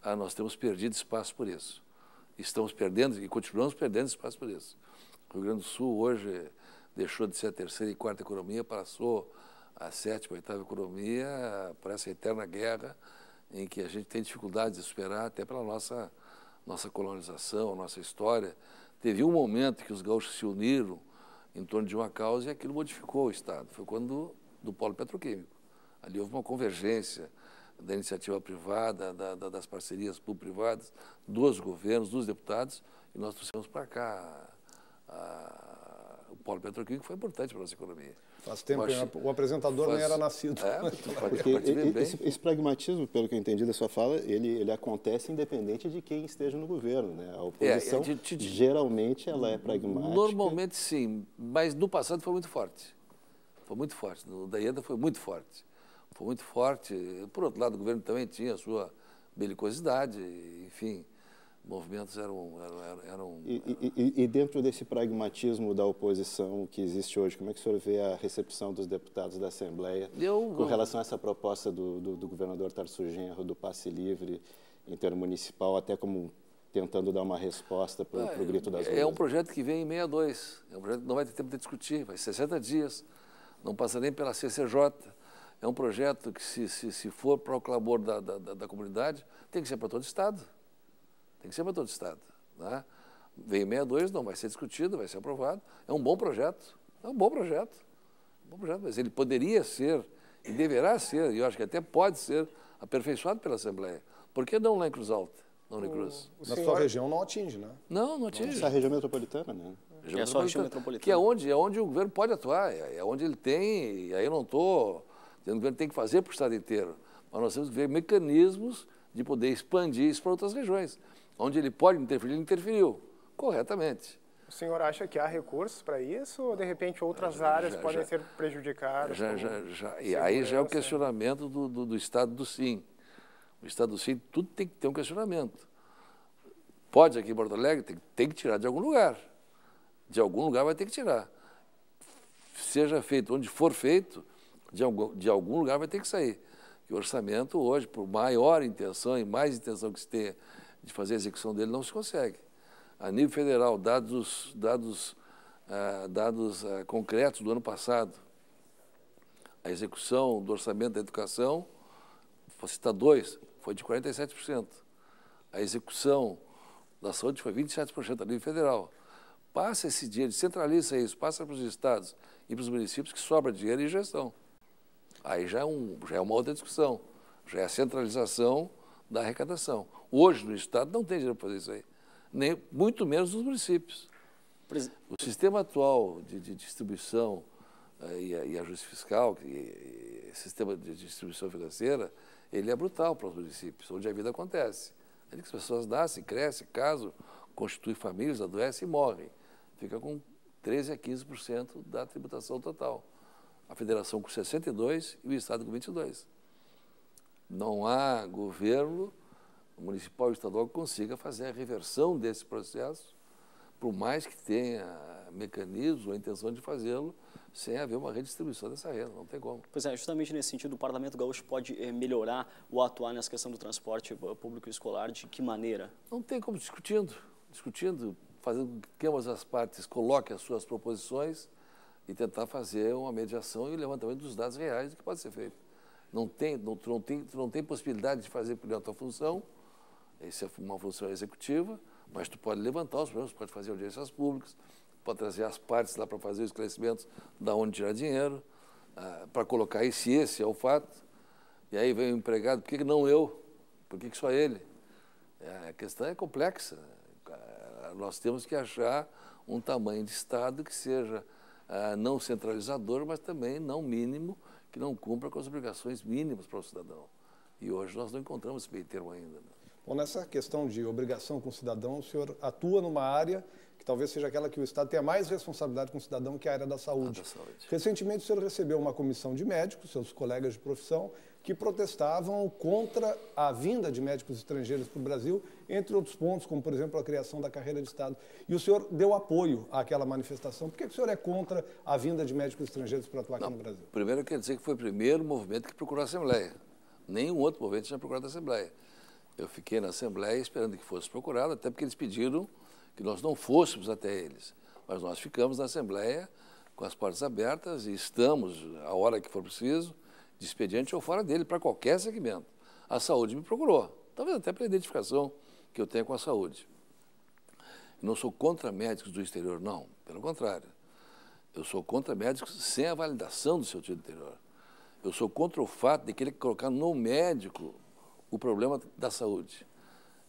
ah, nós temos perdido espaço por isso. Estamos perdendo e continuamos perdendo espaço por isso. O Rio Grande do Sul hoje deixou de ser a terceira e quarta economia, passou a sétima, oitava economia por essa eterna guerra em que a gente tem dificuldade de superar até pela nossa, nossa colonização, nossa história. Teve um momento que os gaúchos se uniram em torno de uma causa e aquilo modificou o Estado. Foi quando do polo petroquímico. Ali houve uma convergência da iniciativa privada, da, da, das parcerias público-privadas, dos governos, dos deputados, e nós trouxemos para cá a, a, o polo petroquímico, que foi importante para a nossa economia. Faz tempo, o apresentador faz, nem era nascido. É, esse, esse, pragmatismo, pelo que eu entendi da sua fala, ele, ele acontece independente de quem esteja no governo. Né? A é, oposição, é, geralmente, ela é pragmática. Normalmente, sim. Mas no passado foi muito forte. Foi muito forte. No Daieda foi muito forte. Foi muito forte. Por outro lado, o governo também tinha a sua belicosidade, enfim movimentos eram. eram, eram e, e, e, dentro desse pragmatismo da oposição que existe hoje, como é que o senhor vê a recepção dos deputados da Assembleia eu, com relação a essa proposta do, do, do governador Tarso Genro, do passe livre intermunicipal, até como tentando dar uma resposta para o é, grito das ruas? É um projeto que vem em 62, é um projeto que não vai ter tempo de discutir, vai 60 dias, não passa nem pela CCJ. É um projeto que, se, se, se for para o clamor da, da, da comunidade, tem que ser para todo o Estado. Tem que ser para todo o Estado. Né? Veio 62, não vai ser discutido, vai ser aprovado. É um bom projeto. É um bom projeto. Um bom projeto, mas ele poderia ser, e deverá ser, e eu acho que até pode ser, aperfeiçoado pela Assembleia. Por que não lá em Cruz Alta? na Unicruz. Na sua região não atinge, né? Não, não atinge. Essa região metropolitana, né? é só a região metropolitana. Que é onde, é onde o governo pode atuar, é, é onde ele tem, e aí eu não estou dizendo que o governo tem que fazer para o Estado inteiro, mas nós temos que ver mecanismos de poder expandir isso para outras regiões. Onde ele pode interferir, ele interferiu corretamente. O senhor acha que há recursos para isso ou, de repente, outras já, áreas já, podem já, ser prejudicadas? Já, já, já. E aí já é o questionamento do, do, do Estado do Sim. O Estado do Sim, tudo tem que ter um questionamento. Pode aqui em Porto Alegre, tem, tem que tirar de algum lugar. De algum lugar vai ter que tirar. Seja feito onde for feito, de algum, de algum lugar vai ter que sair. E o orçamento hoje, por maior intenção e mais intenção que se tenha de fazer a execução dele não se consegue. A nível federal, dados, dados, ah, dados ah, concretos do ano passado, a execução do orçamento da educação, vou citar dois, foi de 47%. A execução da saúde foi 27% a nível federal. Passa esse dinheiro, centraliza isso, passa para os estados e para os municípios que sobra dinheiro e gestão. Aí já é, um, já é uma outra discussão, já é a centralização da arrecadação. Hoje, no Estado, não tem dinheiro para fazer isso aí, nem, muito menos nos municípios. O sistema atual de, de distribuição eh, e, e, ajuste fiscal, que, e, e, sistema de distribuição financeira, ele é brutal para os municípios, onde a vida acontece. É ali que as pessoas nascem, crescem, casam, constituem famílias, adoecem e morrem. Fica com 13% a 15% da tributação total. A federação com 62% e o Estado com 22%. Não há governo municipal e estadual consiga fazer a reversão desse processo, por mais que tenha mecanismos ou intenção de fazê-lo, sem haver uma redistribuição dessa renda, não tem como. Pois é, justamente nesse sentido, o Parlamento Gaúcho pode eh, melhorar ou atuar nessa questão do transporte eh, público escolar, de que maneira? Não tem como, discutindo, discutindo, fazendo que ambas as partes coloquem as suas proposições e tentar fazer uma mediação e levantamento dos dados reais do que pode ser feito. Não tem, não, não tem, não tem possibilidade de fazer por a tua função, isso é uma função executiva, mas tu pode levantar os problemas, pode fazer audiências públicas, pode trazer as partes lá para fazer os esclarecimentos da onde tirar dinheiro, ah, para colocar esse, esse é o fato. E aí vem o empregado, por que não eu? Por que só ele? É, a questão é complexa. Ah, nós temos que achar um tamanho de Estado que seja ah, não centralizador, mas também não mínimo, que não cumpra com as obrigações mínimas para o cidadão. E hoje nós não encontramos esse meio termo ainda. Né? Bom, nessa questão de obrigação com o cidadão, o senhor atua numa área que talvez seja aquela que o Estado tenha mais responsabilidade com o cidadão, que é a área da saúde. Ah, da saúde. Recentemente, o senhor recebeu uma comissão de médicos, seus colegas de profissão, que protestavam contra a vinda de médicos estrangeiros para o Brasil, entre outros pontos, como, por exemplo, a criação da carreira de Estado. E o senhor deu apoio àquela manifestação. Por que, o senhor é contra a vinda de médicos estrangeiros para atuar Não, aqui no Brasil? Primeiro, eu quero dizer que foi o primeiro movimento que procurou a Assembleia. Nenhum outro movimento tinha procurado a Assembleia eu fiquei na Assembleia esperando que fosse procurado, até porque eles pediram que nós não fôssemos até eles. Mas nós ficamos na Assembleia com as portas abertas e estamos, a hora que for preciso, de expediente ou fora dele, para qualquer segmento. A saúde me procurou, talvez até pela identificação que eu tenho com a saúde. não sou contra médicos do exterior, não, pelo contrário. Eu sou contra médicos sem a validação do seu título interior. Eu sou contra o fato de querer colocar no médico o problema da saúde.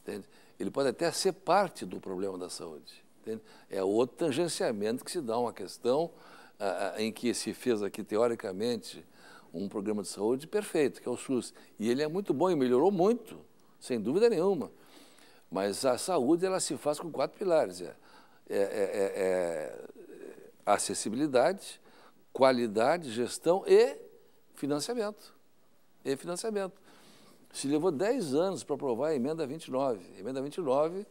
Entende? Ele pode até ser parte do problema da saúde. Entende? É outro tangenciamento que se dá uma questão ah, em que se fez aqui, teoricamente, um programa de saúde perfeito, que é o SUS. E ele é muito bom e melhorou muito, sem dúvida nenhuma. Mas a saúde ela se faz com quatro pilares. É, é, é, é, é acessibilidade, qualidade, gestão e financiamento. E financiamento. Se levou 10 anos para aprovar a emenda 29. A emenda 29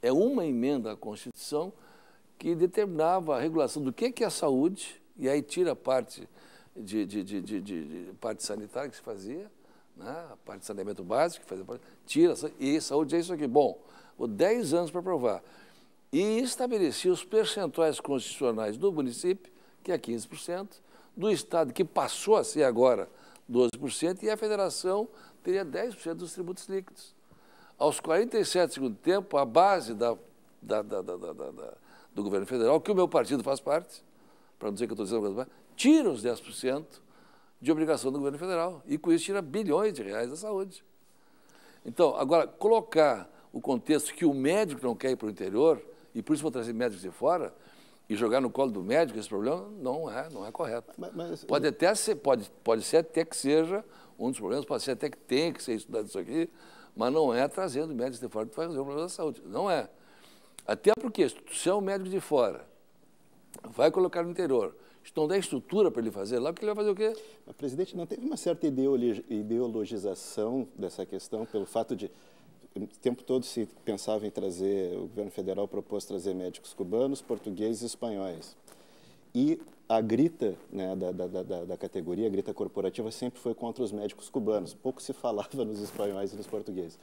é uma emenda à Constituição que determinava a regulação do que é a saúde, e aí tira a parte, de, de, de, de parte sanitária que se fazia, né? a parte de saneamento básico, que fazia, tira, e saúde é isso aqui. Bom, vou 10 anos para aprovar. E estabelecia os percentuais constitucionais do município, que é 15%, do Estado, que passou a ser agora 12%, e a federação teria 10% dos tributos líquidos. Aos 47 segundos tempo, a base da, da, da, do governo federal, que o meu partido faz parte, para não dizer que eu estou dizendo alguma tira os 10% de obrigação do governo federal. E com isso tira bilhões de reais da saúde. Então, agora, colocar o contexto que o médico não quer ir para o interior, e por isso vou trazer médicos de fora, e jogar no colo do médico esse problema, não é, não é correto. Mas, mas, pode, até ser, pode, pode ser até que seja um dos problemas pode ser até que tem que ser estudado isso aqui, mas não é trazendo médicos de fora que fazer um o problema da saúde. Não é. Até porque, se é um médico de fora, vai colocar no interior, estão dando estrutura para ele fazer lá, porque ele vai fazer o quê? Mas, presidente, não teve uma certa ideologização dessa questão pelo fato de o tempo todo se pensava em trazer, o governo federal propôs trazer médicos cubanos, portugueses e espanhóis. E a grita né, da, da, da, da, categoria, a grita corporativa, sempre foi contra os médicos cubanos. Pouco se falava nos espanhóis e nos portugueses.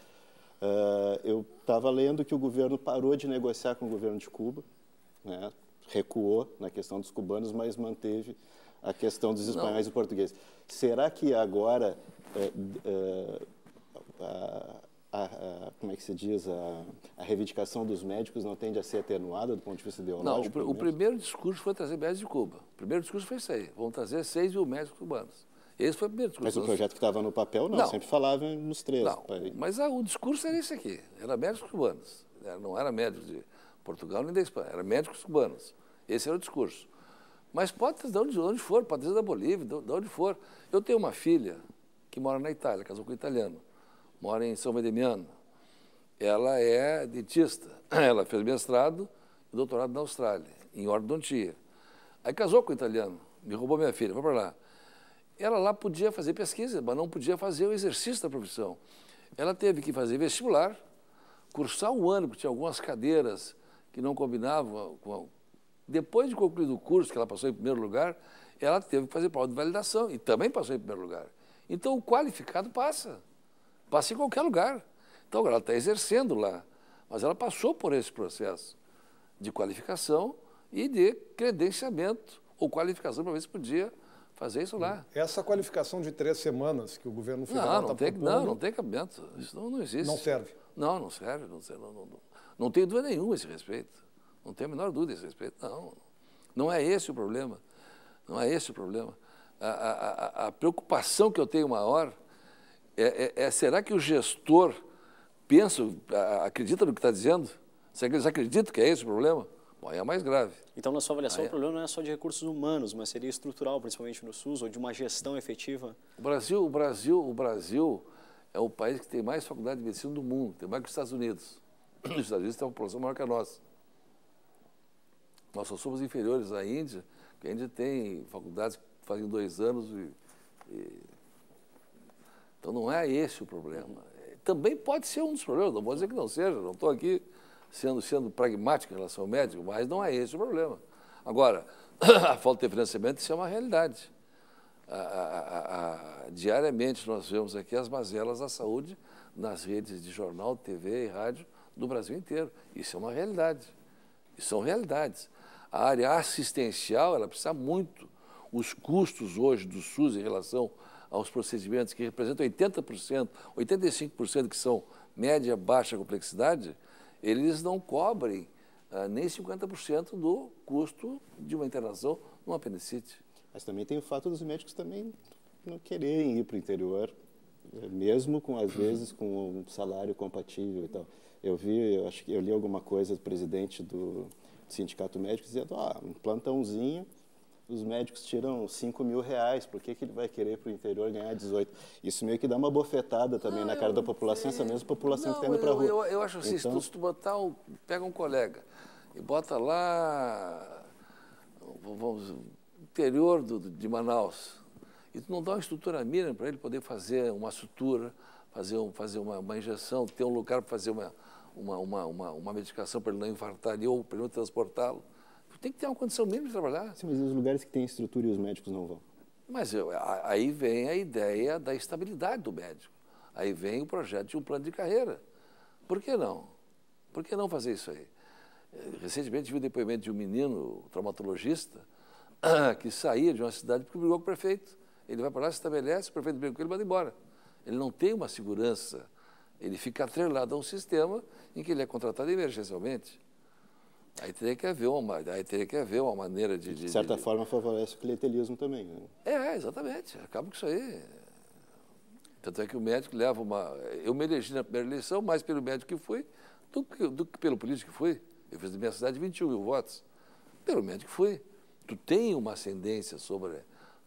Uh, eu estava lendo que o governo parou de negociar com o governo de Cuba, né, recuou na questão dos cubanos, mas manteve a questão dos espanhóis Não. e portugueses. Será que agora eh, eh, a, a, como é que se diz, a, a, reivindicação dos médicos não tende a ser atenuada do ponto de vista ideológico? Não, o, pr o primeiro discurso foi trazer médicos de Cuba. O primeiro discurso foi isso aí, vão trazer 6 mil médicos cubanos. Esse foi o primeiro discurso. Mas o projeto que estava no papel, não, não. sempre falava nos três. Não, mas a o discurso era esse aqui, era médicos cubanos, não era médicos de Portugal nem da Espanha, era médicos cubanos. Esse era o discurso. Mas pode trazer de onde for, pode trazer da Bolívia, de onde for. Eu tenho uma filha que mora na Itália, casou com um italiano mora em São Medemiano. Ela é dentista. Ela fez mestrado e doutorado na Austrália, em ortodontia. Aí casou com um italiano, me roubou minha filha, foi para lá. Ela lá podia fazer pesquisa, mas não podia fazer o exercício da profissão. Ela teve que fazer vestibular, cursar um ano, porque tinha algumas cadeiras que não combinavam com a... Depois de concluir o curso, que ela passou em primeiro lugar, ela teve que fazer prova de validação e também passou em primeiro lugar. Então, o qualificado passa. Passa em qualquer lugar. Então, ela está exercendo lá, mas ela passou por esse processo de qualificação e de credenciamento, ou qualificação para ver se podia fazer isso lá. Hum. Essa qualificação de três semanas que o governo federal está propondo... Não, não tem cabimento. Isso não, não existe. Não serve? Não, não serve. Não, serve, não, não, não, não tem dúvida nenhuma a esse respeito. Não tenho a menor dúvida a esse respeito. Não, não é esse o problema. Não é esse o problema. A, a, a, a preocupação que eu tenho maior é, é, é, será que o gestor pensa, acredita no que está dizendo? Será que eles acreditam que é esse o problema? Bom, aí é mais grave. Então, na sua avaliação, aí o é. problema não é só de recursos humanos, mas seria estrutural, principalmente no SUS, ou de uma gestão efetiva? O Brasil, o Brasil, o Brasil é o país que tem mais faculdade de medicina do mundo, tem mais que os Estados Unidos. Os Estados Unidos têm uma população maior que a nossa. Nós só somos inferiores à Índia, porque a Índia tem faculdades que fazem dois anos e, e então não é esse o problema. Também pode ser um dos problemas, não vou dizer que não seja, não estou aqui sendo, sendo pragmático em relação ao médico, mas não é esse o problema. Agora, a falta de financiamento, isso é uma realidade. A, a, a, diariamente nós vemos aqui as mazelas da saúde nas redes de jornal, TV e rádio do Brasil inteiro. Isso é uma realidade. Isso são realidades. A área assistencial, ela precisa muito. Os custos hoje do SUS em relação aos procedimentos que representam 80%, 85% que são média, baixa complexidade, eles não cobrem ah, nem 50% do custo de uma internação numa apendicite. Mas também tem o fato dos médicos também não quererem ir para o interior, eh, mesmo com às vezes com um salário compatível e tal. Eu vi, eu acho que eu li alguma coisa do presidente do sindicato médico dizendo, ah, um plantãozinho os médicos tiram 5 mil reais, por que, que ele vai querer para o interior ganhar 18? Isso meio que dá uma bofetada também na cara da população, é... essa mesma população tá não, que está indo para a rua. Eu, eu, acho assim, então... se tu botar um, pega um colega e bota lá, vamos, interior do, de Manaus, e tu não dá uma estrutura mínima para ele poder fazer uma sutura, fazer, um, fazer uma, uma injeção, ter um lugar para fazer uma, uma, uma, uma, uma medicação para ele não infartar ali ou para ele não transportá-lo tem que ter uma condição mínima de trabalhar. Sim, mas nos lugares que têm estrutura e os médicos não vão. Mas eu, aí vem a ideia da estabilidade do médico. Aí vem o projeto de um plano de carreira. Por que não? Por que não fazer isso aí? Eh, recentemente vi o depoimento de um menino traumatologista que saía de uma cidade porque brigou com o prefeito. Ele vai para lá, se estabelece, o prefeito briga com ele e manda embora. Ele não tem uma segurança. Ele fica atrelado a um sistema em que ele é contratado emergencialmente. Aí teria que haver uma, aí teria que haver uma maneira de. De, de certa de, forma, favorece o clientelismo também. Né? É, é, exatamente. Acaba com isso aí. Tanto é que o médico leva uma. Eu me elegi na primeira eleição mais pelo médico que fui do que, do que pelo político que fui. Eu fiz da minha cidade 21 mil votos. Pelo médico que fui. Tu tem uma ascendência sobre,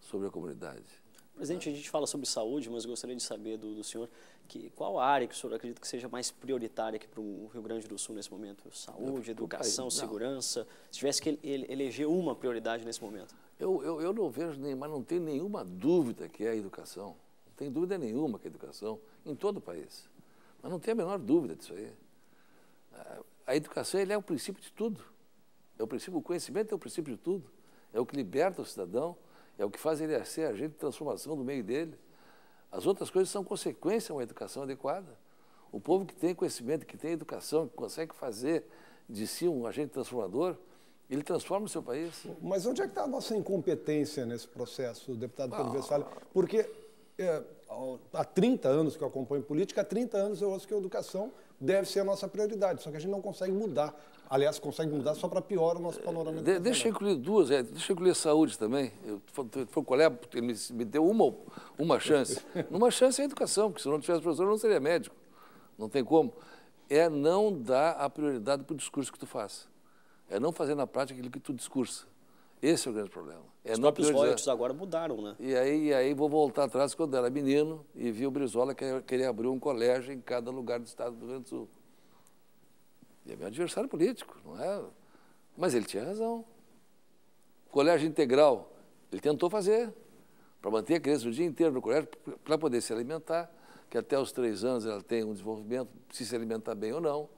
sobre a comunidade. Presidente, a gente fala sobre saúde, mas gostaria de saber do, do senhor que, qual a área que o senhor acredita que seja mais prioritária aqui para o Rio Grande do Sul nesse momento? Saúde, educação, segurança? Se tivesse que eleger uma prioridade nesse momento. Eu, eu, eu não vejo nem, mas não tenho nenhuma dúvida que é a educação. Não tem dúvida nenhuma que é a educação em todo o país. Mas não tem a menor dúvida disso aí. Ah, a educação ele é o princípio de tudo. É o princípio, o conhecimento é o princípio de tudo. É o que liberta o cidadão é o que faz ele ser agente de transformação do meio dele. As outras coisas são consequência de uma educação adequada. O povo que tem conhecimento, que tem educação, que consegue fazer de si um agente transformador, ele transforma o seu país. Mas onde é que está a nossa incompetência nesse processo, deputado Pedro ah, Porque é, há 30 anos que eu acompanho política, há 30 anos eu ouço que a educação deve ser a nossa prioridade, só que a gente não consegue mudar. Aliás, consegue mudar só para piorar o nosso é, panorama. De, deixa eu incluir duas, é, deixa eu incluir a saúde também. Eu, foi um colega, ele me, me, deu uma, uma chance. uma chance é a educação, porque se eu não tivesse professor, eu não seria médico. Não tem como. É não dar a prioridade para o discurso que tu faz. É não fazer na prática aquilo que tu discursa. Esse é o grande problema. É Os próprios royalties agora mudaram, né? E aí, e aí vou voltar atrás quando era menino e vi o Brizola que queria abrir um colégio em cada lugar do estado do Rio Grande do Sul. E é meu adversário político, não é? Mas ele tinha razão. Colégio integral, ele tentou fazer, para manter a criança o dia inteiro no colégio, para poder se alimentar, que até os três anos ela tem um desenvolvimento, se se alimentar bem ou não.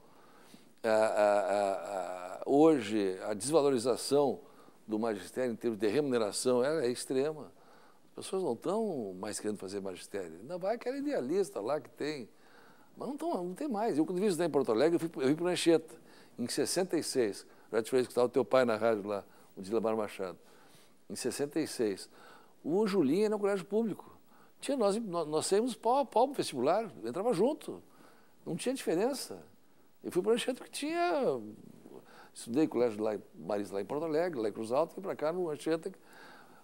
Ah, ah, ah, ah hoje, a desvalorização do magistério em termos de remuneração é, é extrema. As pessoas não estão mais querendo fazer magistério. Ainda vai aquela idealista lá que tem. Mas não, tão, não tem mais. Eu, quando vim estudar em Porto Alegre, eu, fui, vim para Anchieta, em 66. Já te falei escutava o teu pai na rádio lá, o Dilamar Machado. Em 66. O Julinho era um colégio público. Tinha, nós, nós, nós saímos pau a pau no vestibular, entrava junto. Não tinha diferença. Eu fui para o Anchieta que tinha Estudei colégio lá em Maris, lá em Porto Alegre, lá em Cruz Alto, e para cá no Anchieta.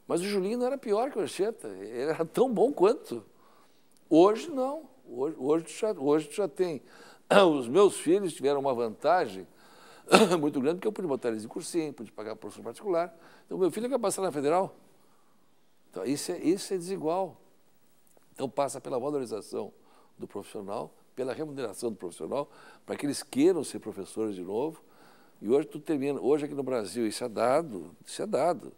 Mas o Julinho não era pior que o Anchieta, ele era tão bom quanto. Hoje não. Hoje, hoje, tu, já, hoje tu já tem. Os meus filhos tiveram uma vantagem muito grande, porque eu pude botar eles em cursinho, pude pagar professor particular. Então, meu filho quer é passar na federal. Então, isso é, isso é desigual. Então, passa pela valorização do profissional, pela remuneração do profissional, para que eles queiram ser professores de novo e hoje tu termina, hoje aqui no Brasil, isso é dado, isso é dado.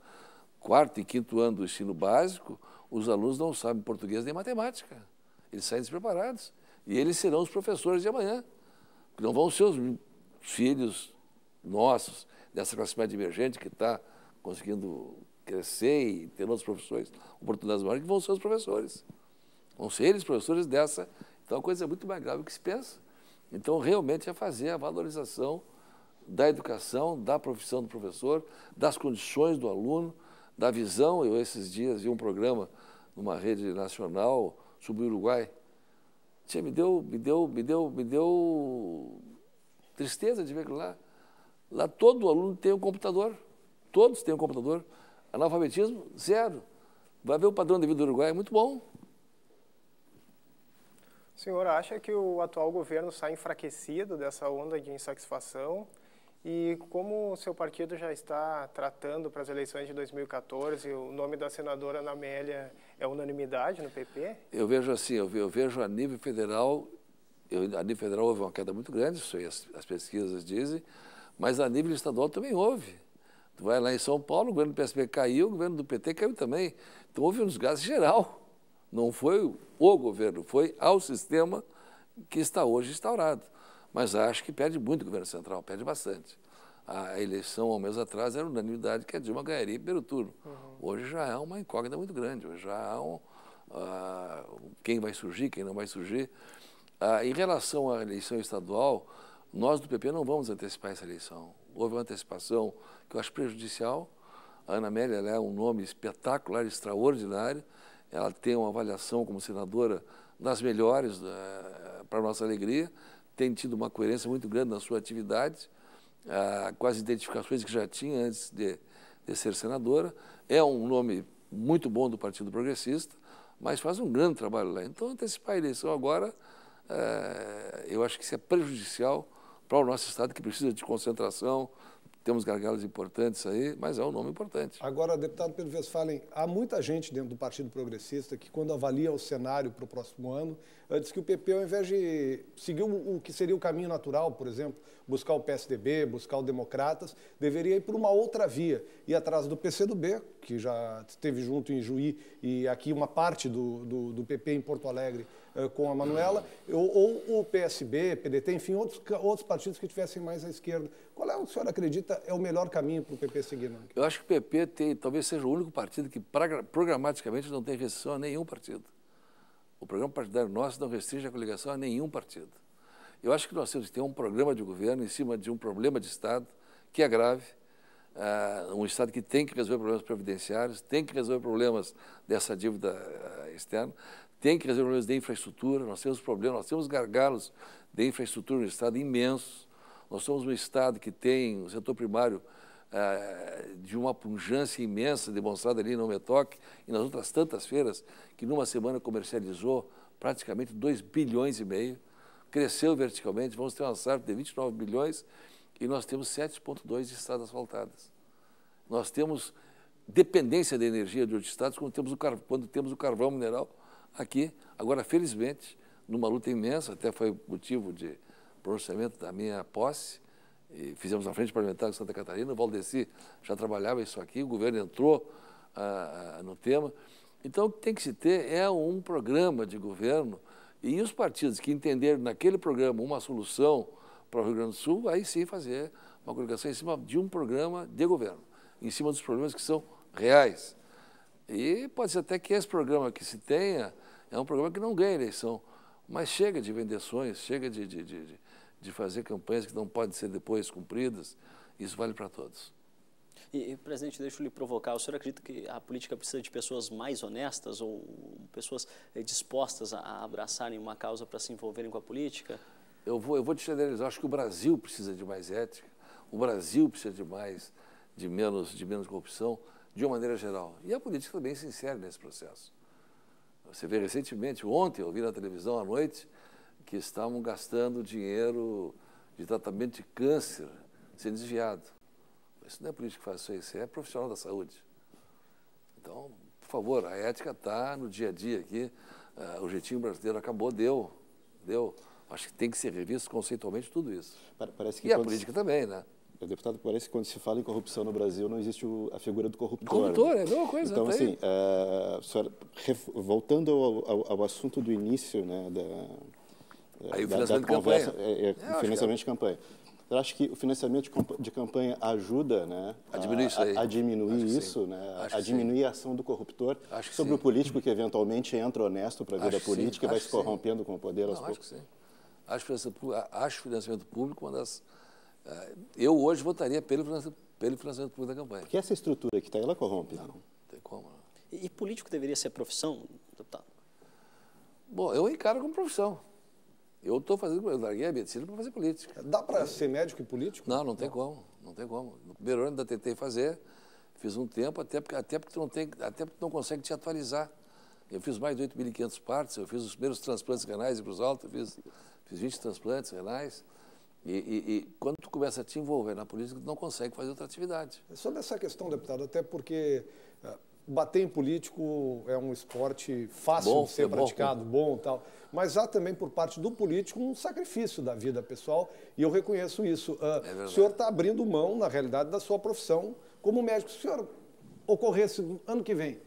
Quarto e quinto ano do ensino básico, os alunos não sabem português nem matemática. Eles saem despreparados. E eles serão os professores de amanhã. não vão ser os filhos nossos, dessa classe média emergente que está conseguindo crescer e ter outras profissões, oportunidades maiores, que vão ser os professores. Vão ser eles professores dessa. Então a coisa é muito mais grave do que se pensa. Então, realmente é fazer a valorização da educação, da profissão do professor, das condições do aluno, da visão. Eu, esses dias, vi um programa numa rede nacional sobre o Uruguai. Tia, me deu, me deu, me deu, me deu tristeza de ver que lá, lá todo aluno tem um computador. Todos têm um computador. Analfabetismo, zero. Vai ver o padrão de vida do Uruguai, é muito bom. O senhor acha que o atual governo sai enfraquecido dessa onda de insatisfação? E como o seu partido já está tratando para as eleições de 2014, o nome da senadora Ana Amélia é unanimidade no PP? Eu vejo assim, eu vejo a nível federal, eu, a nível federal houve uma queda muito grande, isso aí as, as pesquisas dizem, mas a nível estadual também houve. Tu vai lá em São Paulo, o governo do PSB caiu, o governo do PT caiu também. Então houve um desgaste geral. Não foi o governo, foi ao sistema que está hoje instaurado mas acho que perde muito o governo central, perde bastante. A eleição, há um mês atrás, era unanimidade que a Dilma ganharia pelo turno. Uhum. Hoje já é uma incógnita muito grande, hoje já há um, uh, quem vai surgir, quem não vai surgir. Uh, em relação à eleição estadual, nós do PP não vamos antecipar essa eleição. Houve uma antecipação que eu acho prejudicial. A Ana Amélia é um nome espetacular, extraordinário. Ela tem uma avaliação como senadora das melhores, uh, para nossa alegria, tem tido uma coerência muito grande na sua atividade, ah, com as identificações que já tinha antes de, de ser senadora. É um nome muito bom do Partido Progressista, mas faz um grande trabalho lá. Então, antecipar a eleição agora, eh, eu acho que isso é prejudicial para o nosso Estado, que precisa de concentração, temos gargalos importantes aí, mas é um nome importante. Agora, deputado Pedro Westphalen, há muita gente dentro do Partido Progressista que, quando avalia o cenário para o próximo ano, diz que o PP, ao invés de seguir o que seria o caminho natural, por exemplo, buscar o PSDB, buscar o Democratas, deveria ir por uma outra via, ir atrás do PCdoB, que já esteve junto em Juí e aqui uma parte do, do, do PP em Porto Alegre eh, com a Manuela, ou, ou, o PSB, PDT, enfim, outros, outros partidos que estivessem mais à esquerda. Qual é o que o senhor acredita é o melhor caminho para o PP seguir? Não? Eu acho que o PP tem, talvez seja o único partido que programaticamente não tem restrição a nenhum partido. O programa partidário nosso não restringe a coligação a nenhum partido. Eu acho que nós temos que ter um programa de governo em cima de um problema de Estado que é grave, uh, um Estado que tem que resolver problemas previdenciários, tem que resolver problemas dessa dívida uh, externa, tem que resolver problemas de infraestrutura, nós temos problemas, nós temos gargalos de infraestrutura no Estado imensos, nós somos um Estado que tem o um setor primário uh, de uma pungência imensa, demonstrada ali no Metoc e nas outras tantas feiras, que numa semana comercializou praticamente 2 bilhões e meio, cresceu verticalmente, vamos ter uma safra de 29 bilhões e nós temos 7,2 de estradas asfaltadas. Nós temos dependência da energia de outros estados quando temos o, quando temos o carvão mineral aqui. Agora, felizmente, numa luta imensa, até foi motivo de pronunciamento da minha posse, e fizemos a frente parlamentar de Santa Catarina, o Valdeci já trabalhava isso aqui, o governo entrou ah, ah no tema. Então, o que tem que se ter é um programa de governo e os partidos que entenderam naquele programa uma solução para o Rio Grande do Sul, aí sim fazer uma colocação em cima de um programa de governo, em cima dos problemas que são reais. E pode ser até que esse programa que se tenha é um programa que não ganha eleição, mas chega de vender sonhos, chega de, de, de, de fazer campanhas que não podem ser depois cumpridas. Isso vale para todos. E, presidente, deixa eu lhe provocar. O senhor acredita que a política precisa de pessoas mais honestas ou pessoas eh, dispostas a abraçarem uma causa para se envolverem com a política? Eu vou, eu vou te generalizar. Acho que o Brasil precisa de mais ética, o Brasil precisa de mais, de menos, de menos corrupção, de uma maneira geral. E a política também se insere nesse processo. Você vê recentemente, ontem, eu vi na televisão à noite, que estavam gastando dinheiro de tratamento de câncer sendo desviado. Isso não é político que faz isso, isso é profissional da saúde. Então, por favor, a ética está no dia a dia aqui. Uh, o jeitinho brasileiro acabou, deu. Deu. Acho que tem que ser revisto conceitualmente tudo isso. Parece que e a política se... também, né? É, deputado, parece que quando se fala em corrupção no Brasil não existe o, a figura do corruptor. Corruptor, é a mesma coisa. Então, tá assim, uh, senhora, voltando ao, ao, ao, assunto do início né, da, Aí, da, da conversa, é, é, é, financiamento de campanha. Eu acho que o financiamento de campanha ajuda né, a, diminuir isso, a, a diminuir, isso, né, a diminuir a ação do corruptor sobre sim. o político que eventualmente entra honesto para a vida acho política e vai se corrompendo sim. com o poder aos poucos. Acho que sim. Acho financiamento, financiamento público é uma das. É, eu hoje votaria pelo financiamento, pelo financiamento público da campanha. Porque essa estrutura que está aí, ela corrompe. Né? Não, não tem como. Não. E, e político deveria ser profissão, deputado? Bom, eu encaro como profissão. Eu estou fazendo, eu larguei a medicina para fazer política. Dá para ser médico e político? Não, não tem não. como, não tem como. No primeiro ano ainda tentei fazer, fiz um tempo, até porque, até porque, tu, não tem, até porque não consegue te atualizar. Eu fiz mais de 8.500 partes, eu fiz os primeiros transplantes renais em Cruz fiz, fiz 20 transplantes renais. E, e, e, quando tu começa a te envolver na política, tu não consegue fazer outra atividade. Sobre essa questão, deputado, até porque bater em político é um esporte fácil bom, de ser é praticado, né? bom. e tal. Mas há também por parte do político um sacrifício da vida pessoal e eu reconheço isso. Ah, é o senhor está abrindo mão, na realidade, da sua profissão como médico. Se o senhor ocorresse ano que vem,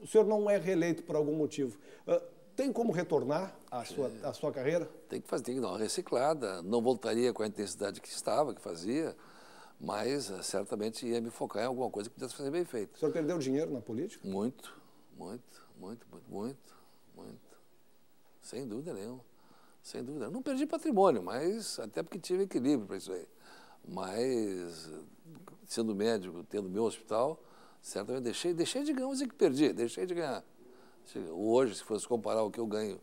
o senhor não é reeleito por algum motivo, ah, tem como retornar à sua, é. à sua carreira? Tem que fazer, tem que dar uma reciclada. Não voltaria com a intensidade que estava, que fazia mas eh, certamente ia me focar em alguma coisa que pudesse fazer bem feito. O senhor perdeu dinheiro na política? Muito, muito, muito, muito, muito, muito. Sem dúvida nenhuma. Sem dúvida. Não perdi patrimônio, mas até porque tive equilíbrio para isso aí. Mas, sendo médico, tendo meu hospital, certamente deixei, deixei de ganhar, e é que perdi, deixei de ganhar. Hoje, se fosse comparar o que eu ganho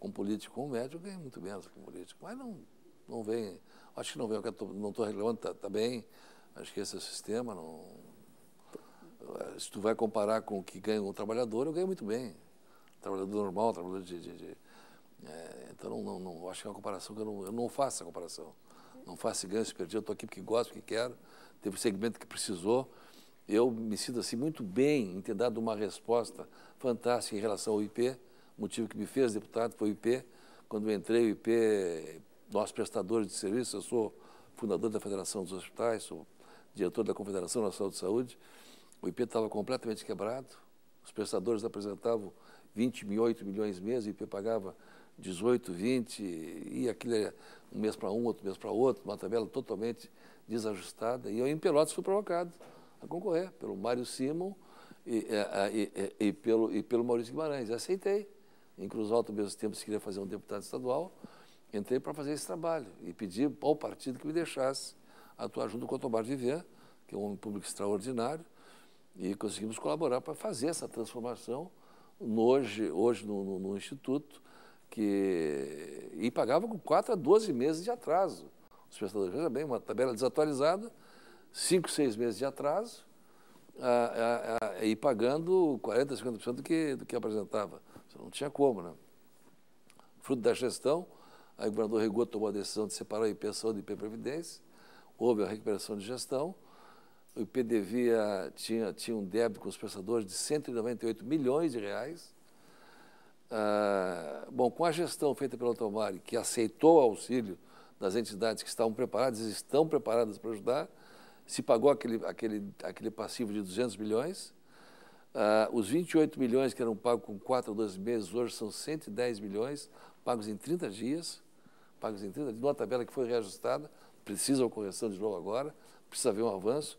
com político com médico, eu ganho muito menos com político. Mas não, não vem Acho que não veio, não estou reclamando, está tá bem. Acho que esse é o sistema. Não... Eh, se tu vai comparar com o que ganha um trabalhador, eu ganho muito bem. Trabalhador normal, trabalhador de. de, de é, então, não, não, não, acho que é uma comparação que eu não, eu não faço a comparação. Não faço ganho, se perdi, eu estou aqui porque gosto, porque quero. Teve um segmento que precisou. Eu me sinto assim muito bem em ter dado uma resposta fantástica em relação ao IP. O motivo que me fez deputado foi o IP. Quando eu entrei, o IP nós prestadores de serviço, eu sou fundador da Federação dos Hospitais, sou diretor da Confederação Nacional de Saúde, o IP estava completamente quebrado, os prestadores apresentavam 20 mil, 8 milhões mês, o IP pagava 18, 20, e aquilo era um mês para um, outro mês para outro, uma tabela totalmente desajustada. E eu em Pelotas fui provocado a concorrer pelo Mário Simon e, é, é, e, e, é, e pelo, e pelo Maurício Guimarães. aceitei. Em Cruz Alta, ao mesmo tempo, se queria fazer um deputado estadual, entrei para fazer esse trabalho e pedi ao partido que me deixasse atuar junto com o Tomar Vivian, que é um homem público extraordinário, e conseguimos colaborar para fazer essa transformação no, hoje, hoje no, no, no, Instituto, que, e pagava com 4 a 12 meses de atraso. Os prestadores, veja bem, uma tabela desatualizada, 5, 6 meses de atraso, a, a, a, e pagando 40, 50% do que, do que apresentava. Não tinha como, né? Fruto da gestão, Aí o governador Regoto tomou a decisão de separar o IPSO do IP Previdência, houve a recuperação de gestão, o IP devia, tinha, tinha um débito com os prestadores de 198 milhões de reais. Ah, bom, com a gestão feita pela Tomari, que aceitou o auxílio das entidades que estavam preparadas, estão preparadas para ajudar, se pagou aquele, aquele, aquele passivo de 200 milhões, ah, os 28 milhões que eram pagos com 4 a 12 meses, hoje são 110 milhões, pagos em 30 dias pagos em 30 de uma tabela que foi reajustada, precisa uma correção de novo agora, precisa haver um avanço.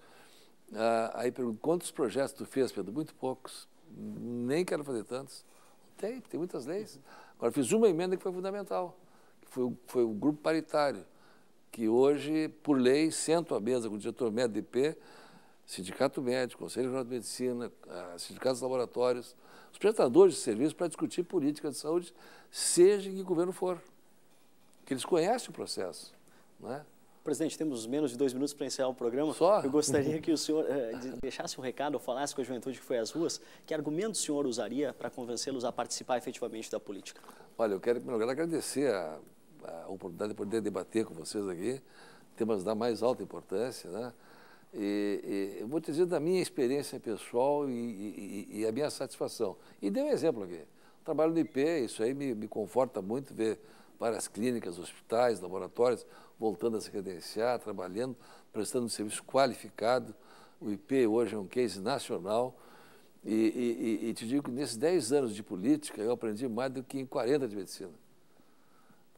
Ah, aí pergunto, quantos projetos tu fez, Pedro? Muito poucos, nem quero fazer tantos. Tem, tem muitas leis. Agora, fiz uma emenda que foi fundamental, que foi, foi o grupo paritário, que hoje, por lei, sento à mesa com o diretor médico DP, Sindicato Médico, Conselho de Medicina, ah, sindicatos laboratórios, os prestadores de serviços para discutir política de saúde, seja em que governo for porque eles conhecem o processo. né? Presidente, temos menos de dois minutos para encerrar o programa. Só? Eu gostaria que o senhor eh, deixasse um recado ou falasse com a juventude que foi às ruas. Que argumento o senhor usaria para convencê-los a participar efetivamente da política? Olha, eu quero, em primeiro lugar, agradecer a, a, oportunidade de poder debater com vocês aqui, temas da mais alta importância. Né? E, e eu vou te dizer da minha experiência pessoal e, e, e, a minha satisfação. E dei um exemplo aqui. Trabalho no IP, é isso aí me, me conforta muito ver várias clínicas, hospitais, laboratórios, voltando a se credenciar, trabalhando, prestando um serviço qualificado. O IP hoje é um case nacional. E, e, e te digo que nesses 10 anos de política eu aprendi mais do que em 40 de medicina.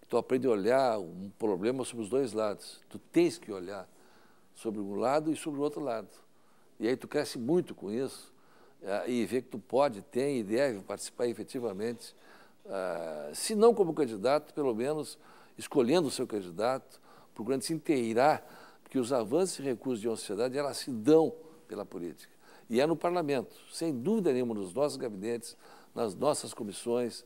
Tu aprende a olhar um problema sobre os dois lados. Tu tens que olhar sobre um lado e sobre o outro lado. E aí tu cresce muito com isso eh, e vê que tu pode, tem e deve participar efetivamente ah, se não como candidato, pelo menos escolhendo o seu candidato, procurando se inteirar, porque os avanços e recursos de uma sociedade, elas se dão pela política. E é no parlamento, sem dúvida nenhuma, nos nossos gabinetes, nas nossas comissões,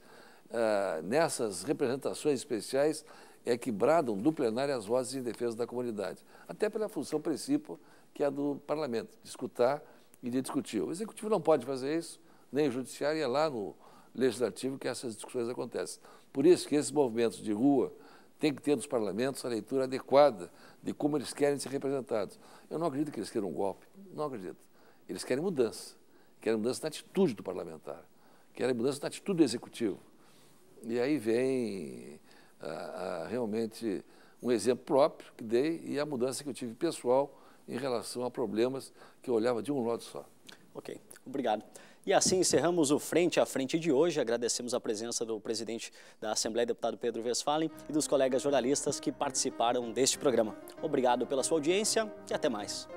ah, nessas representações especiais, é que bradam do plenário as vozes em defesa da comunidade. Até pela função princípio que é a do parlamento, de escutar e de discutir. O executivo não pode fazer isso, nem o judiciário, e é lá no, legislativo que essas discussões acontecem. Por isso que esses movimentos de rua têm que ter nos parlamentos a leitura adequada de como eles querem ser representados. Eu não acredito que eles queiram um golpe, não acredito. Eles querem mudança, querem mudança na atitude do parlamentar, querem mudança na atitude do executivo. E aí vem ah, ah, realmente um exemplo próprio que dei e a mudança que eu tive pessoal em relação a problemas que eu olhava de um lado só. Ok, obrigado. E assim encerramos o Frente a Frente de hoje. Agradecemos a presença do presidente da Assembleia, deputado Pedro Westphalen, e dos colegas jornalistas que participaram deste programa. Obrigado pela sua audiência e até mais.